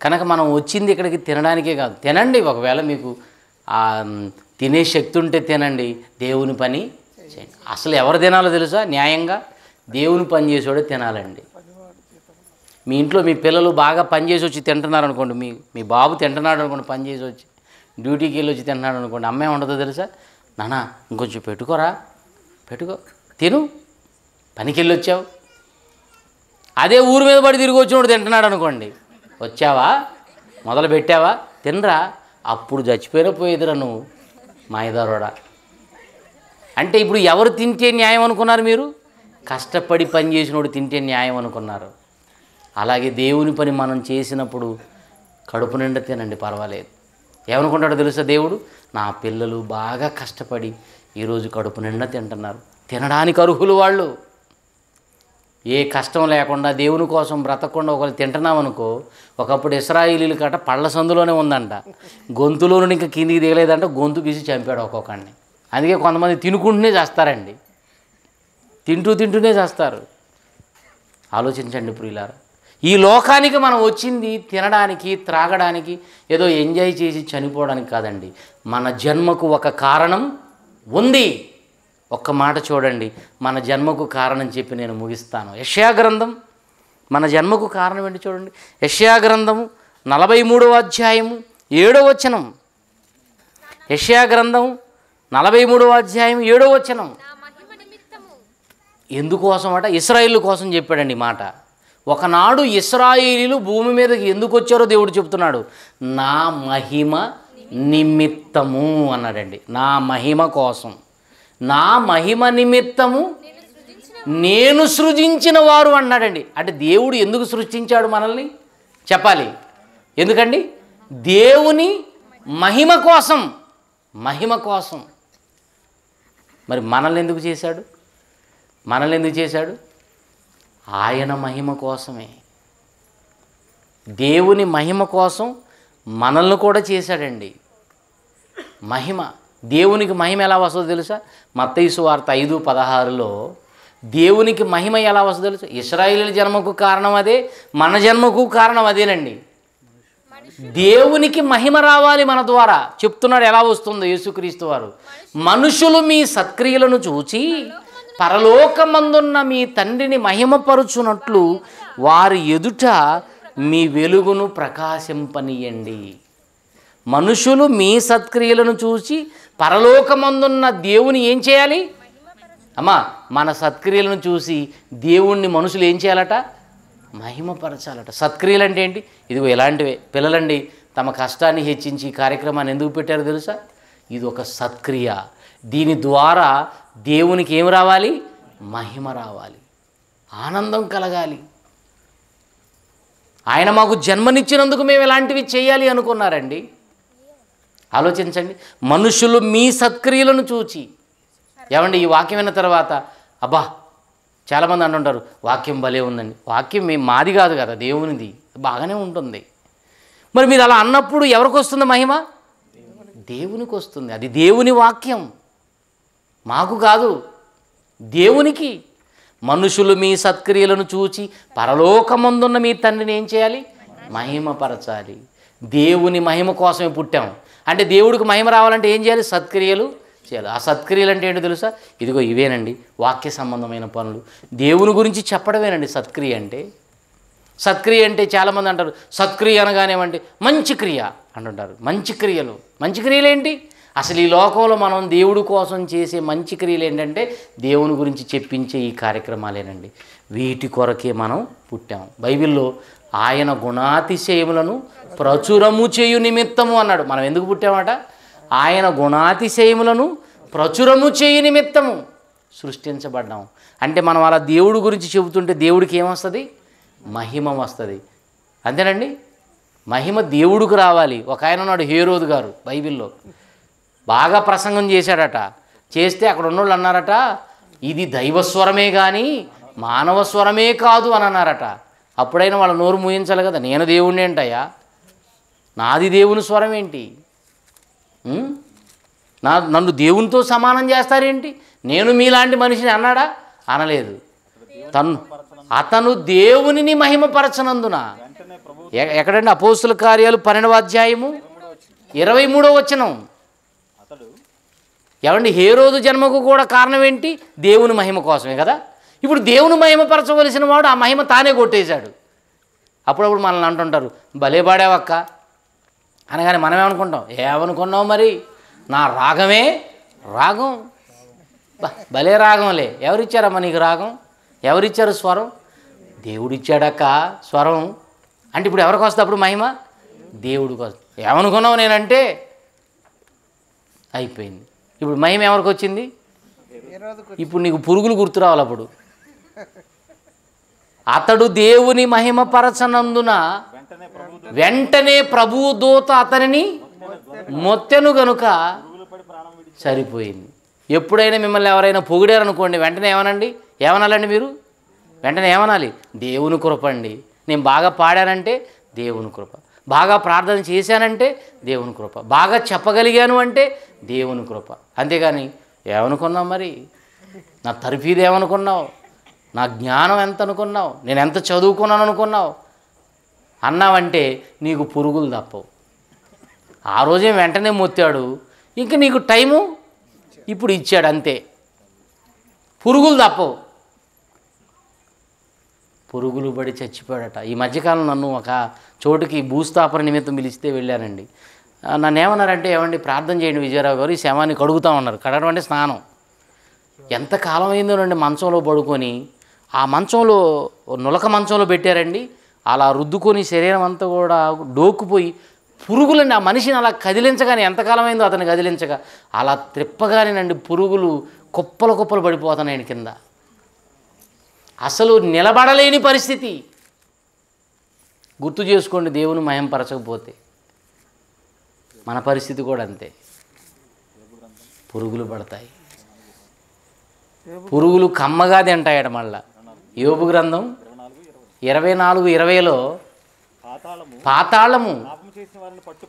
కనుక మనం వచ్చింది ఇక్కడికి తినడానికే కాదు తినండి ఒకవేళ మీకు తినే శక్తి ఉంటే తినండి దేవుని పని చేయండి అసలు ఎవరు తినాలో తెలుసా న్యాయంగా దేవుని పని చేసేవాడే తినాలండి మీ ఇంట్లో మీ పిల్లలు బాగా పనిచేసి వచ్చి తింటున్నారు అనుకోండి మీ మీ బాబు తింటున్నాడు అనుకోండి పనిచేసి వచ్చి డ్యూటీకి వెళ్ళి వచ్చి తిన్నాడు అనుకోండి అమ్మే ఉండదు తెలుసా నానా ఇంకొంచెం పెట్టుకోరా పెట్టుకో తిను పనికి వెళ్ళి వచ్చావు అదే ఊరి మీద పడి తిరిగి వచ్చినోడు తింటున్నాడు అనుకోండి వచ్చావా మొదలు పెట్టావా తినరా అప్పుడు చచ్చిపోయిన పోయేదిరా నువ్వు మాయదారోడా అంటే ఇప్పుడు ఎవరు తింటే న్యాయం అనుకున్నారు మీరు కష్టపడి పని చేసినోడు తింటే న్యాయం అనుకున్నారు అలాగే దేవుని పని మనం చేసినప్పుడు కడుపు నిండా తినండి పర్వాలేదు ఏమనుకుంటాడో తెలుసా దేవుడు నా పిల్లలు బాగా కష్టపడి ఈరోజు కడుపు నిండా తింటున్నారు తినడానికి అర్హులు వాళ్ళు ఏ కష్టం లేకుండా దేవుని కోసం బ్రతకకుండా ఒకరు తింటున్నామనుకో ఒకప్పుడు ఇస్రాయిలీలు కట పళ్ళ సందులోనే ఉందంట గొంతులో ఇంకా కిందికి దిగలేదంట గొంతు గీసి చంపాడు ఒక్కొక్కడిని అందుకే కొంతమంది తినుకుంటూనే చేస్తారండి తింటూ తింటూనే చేస్తారు ఆలోచించండి ప్రియులారా ఈ లోకానికి మనం వచ్చింది తినడానికి త్రాగడానికి ఏదో ఎంజాయ్ చేసి చనిపోవడానికి కాదండి మన జన్మకు ఒక కారణం ఉంది ఒక్క మాట చూడండి మన జన్మకు కారణం చెప్పి నేను ముగిస్తాను యష్యా గ్రంథం మన జన్మకు కారణం ఏంటి చూడండి యష్యా గ్రంథము నలభై మూడవ అధ్యాయము ఏడో వచనం యష్యా నలభై మూడవ అధ్యాయం ఏడో వచనం ఎందుకోసం అట ఇస్రాయిల్ కోసం చెప్పాడండి మాట ఒకనాడు ఇస్రాయిలీలు భూమి మీదకి ఎందుకు వచ్చారో దేవుడు చెప్తున్నాడు నా మహిమ నిమిత్తము అన్నాడండి నా మహిమ కోసం నా మహిమ నిమిత్తము నేను సృజించిన వారు అన్నాడండి అంటే దేవుడు ఎందుకు సృష్టించాడు మనల్ని చెప్పాలి ఎందుకండి దేవుని మహిమ కోసం మహిమ కోసం మరి మనల్ని ఎందుకు చేశాడు మనల్ని ఎందుకు చేశాడు ఆయన మహిమ కోసమే దేవుని మహిమ కోసం మనల్ని కూడా చేశాడండి మహిమ దేవునికి మహిమ ఎలా వస్తుందో తెలుసా మత్తైసు వార్త ఐదు పదహారులో దేవునికి మహిమ ఎలా వస్తుందో తెలుసా ఇస్రాయిల్ జన్మకు కారణం అదే మన జన్మకు కారణం అదేనండి దేవునికి మహిమ రావాలి మన ద్వారా చెప్తున్నాడు ఎలా వస్తుందో యేసుక్రీస్తు వారు మనుషులు మీ సత్క్రియలను చూచి పరలోకమందున్న మీ తండ్రిని మహిమపరుచునట్లు వారి ఎదుట మీ వెలుగును ప్రకాశింపనీయండి మనుషులు మీ సత్క్రియలను చూసి పరలోకమందున్న దేవుని ఏం చేయాలి అమ్మా మన సత్క్రియలను చూసి దేవుణ్ణి మనుషులు ఏం చేయాలట మహిమపరచాలట సత్క్రియలు అంటే ఏంటి ఇదిగో ఎలాంటివే పిల్లలండి తమ కష్టాన్ని హెచ్చించి కార్యక్రమాన్ని ఎందుకు పెట్టారో తెలుసా ఇది ఒక సత్క్రియ దీని ద్వారా దేవునికి ఏం రావాలి మహిమ రావాలి ఆనందం కలగాలి ఆయన మాకు జన్మనిచ్చినందుకు మేము ఇలాంటివి చేయాలి అనుకున్నారండి ఆలోచించండి మనుషులు మీ సత్క్రియలను చూచి ఏమండి ఈ వాక్యం విన్న తర్వాత అబ్బా చాలామంది అంటుంటారు వాక్యం భలే ఉందండి వాక్యం మీ మాది కాదు కదా దేవునిది బాగానే ఉంటుంది మరి మీరు అలా అన్నప్పుడు ఎవరికి వస్తుంది మహిమ దేవునికి వస్తుంది అది దేవుని వాక్యం మాకు కాదు దేవునికి మనుషులు మీ సత్క్రియలను చూచి పరలోకమందున్న మీ తండ్రిని ఏం చేయాలి మహిమపరచాలి దేవుని మహిమ కోసమే పుట్టాం అంటే దేవుడికి మహిమ రావాలంటే ఏం చేయాలి సత్క్రియలు చేయాలి ఆ సత్క్రియలు అంటే ఏంటో తెలుసా ఇదిగో ఇవేనండి వాక్య సంబంధమైన పనులు దేవుని గురించి చెప్పడమేనండి సత్క్రియ అంటే సత్క్రియ అంటే చాలామంది అంటారు సత్క్రియ అనగానేమండి మంచి క్రియ అంటుంటారు మంచి క్రియలు మంచి క్రియలేంటి అసలు ఈ లోకంలో మనం దేవుడి కోసం చేసే మంచి క్రియలు ఏంటంటే దేవుని గురించి చెప్పించే ఈ కార్యక్రమాలేనండి వీటి కొరకే మనం పుట్టాము బైబిల్లో ఆయన గుణాతిశయములను ప్రచురము చేయు నిమిత్తము అన్నాడు మనం ఎందుకు పుట్టామట ఆయన గుణాతిశయములను ప్రచురము చేయు నిమిత్తము సృష్టించబడ్డాం అంటే మనం అలా దేవుడి గురించి చెబుతుంటే దేవుడికి ఏమొస్తుంది మహిమ వస్తుంది అంతేనండి మహిమ దేవుడికి రావాలి ఒక ఆయన ఉన్నాడు హేరోదు గారు బైబిల్లో బాగా ప్రసంగం చేశాడట చేస్తే అక్కడ ఉన్నోళ్ళు అన్నారట ఇది దైవస్వరమే కానీ మానవ స్వరమే కాదు అని అన్నారట అప్పుడైనా వాళ్ళ నోరు మూయించాలి కదా నేను దేవుణ్ణి ఏంటయ్యా నాది దేవుని స్వరం ఏంటి నా నన్ను దేవునితో సమానం చేస్తారేంటి నేను మీలాంటి మనిషిని అన్నాడా అనలేదు తను అతను దేవునిని మహిమపరచనందున ఎక్కడండి అపోస్తుల కార్యాలు పన్నెండవ అధ్యాయము ఇరవై మూడో వచ్చినం ఏమండి ఏ రోజు జన్మకు కూడా కారణం ఏంటి దేవుని మహిమ కోసమే కదా ఇప్పుడు దేవుని మహిమపరచవలసిన వాడు ఆ మహిమ తానే కొట్టేశాడు అప్పుడప్పుడు మనల్ని అంటుంటారు భలే పాడావక్క అనగానే మనం ఏమనుకుంటాం ఏమనుకున్నావు మరి నా రాగమే రాగం భలే రాగంలే ఎవరిచ్చారమ్మా నీకు రాగం ఎవరిచ్చారు స్వరం దేవుడిచ్చాడక్క స్వరం అంటే ఇప్పుడు ఎవరికి వస్తుంది అప్పుడు మహిమ దేవుడికి వస్తుంది ఏమనుకున్నావు నేనంటే అయిపోయింది ఇప్పుడు మహిమ ఎవరికి వచ్చింది ఇప్పుడు నీకు పురుగులు గుర్తు రావాలి అప్పుడు అతడు దేవుని మహిమ పరచనందున వెంటనే ప్రభు దూత అతనిని మొత్తెను గనుక సరిపోయింది ఎప్పుడైనా మిమ్మల్ని ఎవరైనా పొగిడారనుకోండి వెంటనే ఏమనండి ఏమనాలండి మీరు వెంటనే ఏమనాలి దేవుని కృప అండి నేను బాగా పాడానంటే దేవుని కృప బాగా ప్రార్థన చేశానంటే దేవుని కృప బాగా చెప్పగలిగాను అంటే దేవుని కృప అంతేగాని ఏమనుకున్నావు మరి నా తర్ఫీదు ఏమనుకున్నావు నా జ్ఞానం ఎంత అనుకున్నావు నేను ఎంత చదువుకున్నాను అనుకున్నావు అన్నావంటే నీకు పురుగులు తప్పవు ఆ రోజే వెంటనే మొత్తాడు ఇంక నీకు టైము ఇప్పుడు ఇచ్చాడు అంతే పురుగులు తప్పవు పురుగులు పడి చచ్చిపోయాడట ఈ మధ్యకాలం నన్ను ఒక చోటుకి భూస్థాపన నిమిత్తం పిలిస్తే వెళ్ళానండి నన్ను ఏమన్నారంటే ఏమండి ప్రార్థన చేయండి విజయరావు గారు ఈ శవాన్ని కడుగుతా ఉన్నారు కడగడం అంటే స్నానం ఎంత కాలం అండి మంచంలో పడుకొని ఆ మంచంలో నులక మంచంలో పెట్టారండి అలా రుద్దుకొని శరీరం అంతా కూడా డోకుపోయి పురుగులండి ఆ మనిషిని అలా కదిలించగానే ఎంతకాలం అయిందో అతను కదిలించగా అలా త్రిప్పగానేనండి పురుగులు కుప్పలు కుప్పలు పడిపోతున్నాయండి కింద అసలు నిలబడలేని పరిస్థితి గుర్తు చేసుకోండి దేవుని మయంపరచకపోతే మన పరిస్థితి కూడా అంతే పురుగులు పడతాయి పురుగులు కమ్మగా తింటాయట మళ్ళా యోగు గ్రంథం ఇరవై నాలుగు ఇరవైలో పాతాళము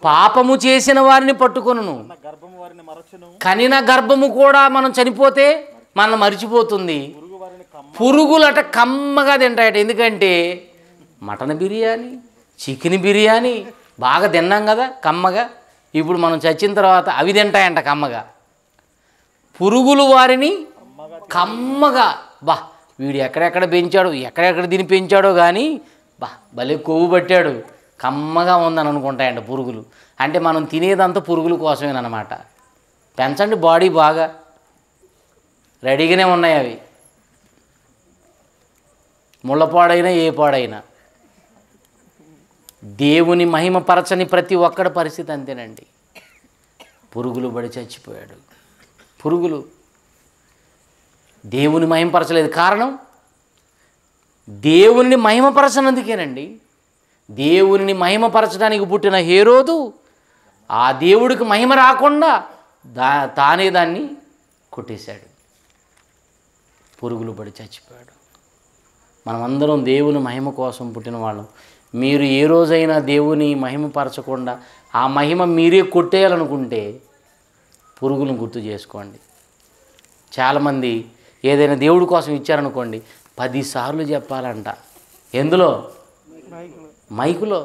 పాపము చేసిన వారిని పట్టుకును కనిన గర్భము కూడా మనం చనిపోతే మనం మరిచిపోతుంది పురుగులట కమ్మగా తింటాయట ఎందుకంటే మటన్ బిర్యానీ చికెన్ బిర్యానీ బాగా తిన్నాం కదా కమ్మగా ఇప్పుడు మనం చచ్చిన తర్వాత అవి తింటాయంట కమ్మగా పురుగులు వారిని కమ్మగా బా వీడు ఎక్కడెక్కడ పెంచాడు ఎక్కడెక్కడ దీన్ని పెంచాడో కానీ బా భలే కొవ్వు పట్టాడు కమ్మగా ఉందని అనుకుంటాయండి పురుగులు అంటే మనం తినేదంతా పురుగుల కోసమేనమాట పెంచండి బాడీ బాగా రెడీగానే ఉన్నాయి అవి ముళ్ళపాడైనా ఏ పాడైనా దేవుని మహిమపరచని ప్రతి ఒక్కడి పరిస్థితి అంతేనండి పురుగులు పడి చచ్చిపోయాడు పురుగులు దేవుని మహిమపరచలేదు కారణం దేవుని మహిమపరచనందుకేనండి దేవుని మహిమపరచడానికి పుట్టిన హేరోదు ఆ దేవుడికి మహిమ రాకుండా దా తానే దాన్ని కొట్టేశాడు పురుగులు పడి చచ్చిపోయాడు మనమందరం దేవుని మహిమ కోసం పుట్టిన వాళ్ళం మీరు ఏ రోజైనా దేవుని మహిమపరచకుండా ఆ మహిమ మీరే కొట్టేయాలనుకుంటే పురుగులను గుర్తు చేసుకోండి చాలామంది ఏదైనా దేవుడి కోసం ఇచ్చారనుకోండి పదిసార్లు చెప్పాలంట ఎందులో మైకులో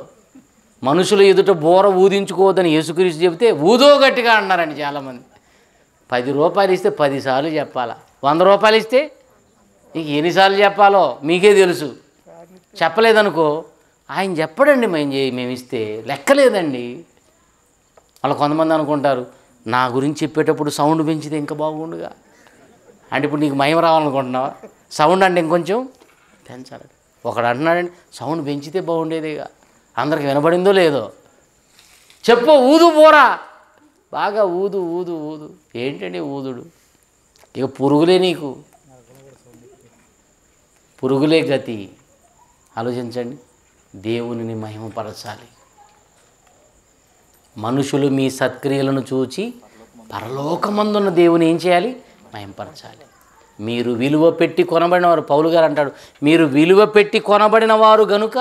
మనుషుల ఎదుట బోర ఊదించుకోవద్దని యేసుక్రీస్తు చెబితే ఊదో గట్టిగా అన్నారండి చాలామంది పది రూపాయలు ఇస్తే పదిసార్లు చెప్పాలా వంద రూపాయలు ఇస్తే నీకు ఎన్నిసార్లు చెప్పాలో మీకే తెలుసు చెప్పలేదనుకో ఆయన చెప్పడండి మేము చేయి మేము ఇస్తే లెక్కలేదండి వాళ్ళు కొంతమంది అనుకుంటారు నా గురించి చెప్పేటప్పుడు సౌండ్ పెంచితే ఇంకా బాగుండుగా అంటే ఇప్పుడు నీకు మయం రావాలనుకుంటున్నావా సౌండ్ అంటే ఇంకొంచెం పెంచాలి ఒకడు అంటున్నాడండి సౌండ్ పెంచితే బాగుండేదేగా అందరికి వినబడిందో లేదో చెప్పు ఊదు పోరా బాగా ఊదు ఊదు ఊదు ఏంటండి ఊదుడు ఇక పురుగులే నీకు పురుగులే గతి ఆలోచించండి దేవునిని మహిమపరచాలి మనుషులు మీ సత్క్రియలను చూచి పరలోకమందున్న దేవుని ఏం చేయాలి మయంపరచాలి మీరు విలువ పెట్టి కొనబడిన వారు పౌలు గారు అంటాడు మీరు విలువ పెట్టి కొనబడిన వారు గనుక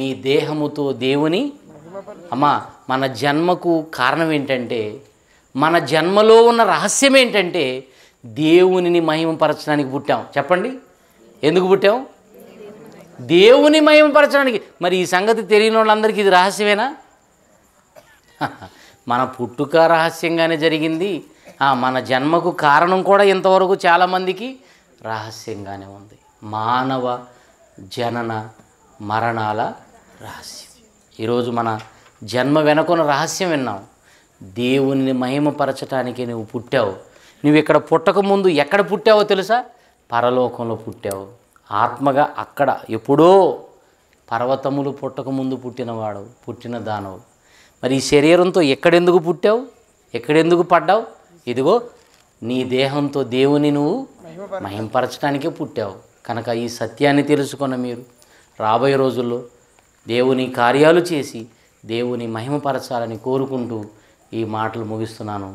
మీ దేహముతో దేవుని అమ్మా మన జన్మకు కారణం ఏంటంటే మన జన్మలో ఉన్న రహస్యం ఏంటంటే దేవునిని మహిమపరచడానికి పుట్టాం చెప్పండి ఎందుకు పుట్టాం దేవుని మయమపరచడానికి మరి ఈ సంగతి తెలియని వాళ్ళందరికీ ఇది రహస్యమేనా <laughs> మన పుట్టుక రహస్యంగానే జరిగింది మన జన్మకు కారణం కూడా ఇంతవరకు చాలామందికి రహస్యంగానే ఉంది మానవ జనన మరణాల రహస్యం ఈరోజు మన జన్మ వెనుకొన రహస్యం విన్నాం దేవుని మహిమపరచటానికి నువ్వు పుట్టావు నువ్వు ఇక్కడ పుట్టకముందు ఎక్కడ పుట్టావో తెలుసా పరలోకంలో పుట్టావు ఆత్మగా అక్కడ ఎప్పుడో పర్వతములు పుట్టక ముందు పుట్టినవాడు పుట్టిన దానవు మరి ఈ శరీరంతో ఎక్కడెందుకు పుట్టావు ఎక్కడెందుకు పడ్డావు ఇదిగో నీ దేహంతో దేవుని నువ్వు మహింపరచడానికే పుట్టావు కనుక ఈ సత్యాన్ని తెలుసుకున్న మీరు రాబోయే రోజుల్లో దేవుని కార్యాలు చేసి దేవుని మహిమపరచాలని కోరుకుంటూ ఈ మాటలు ముగిస్తున్నాను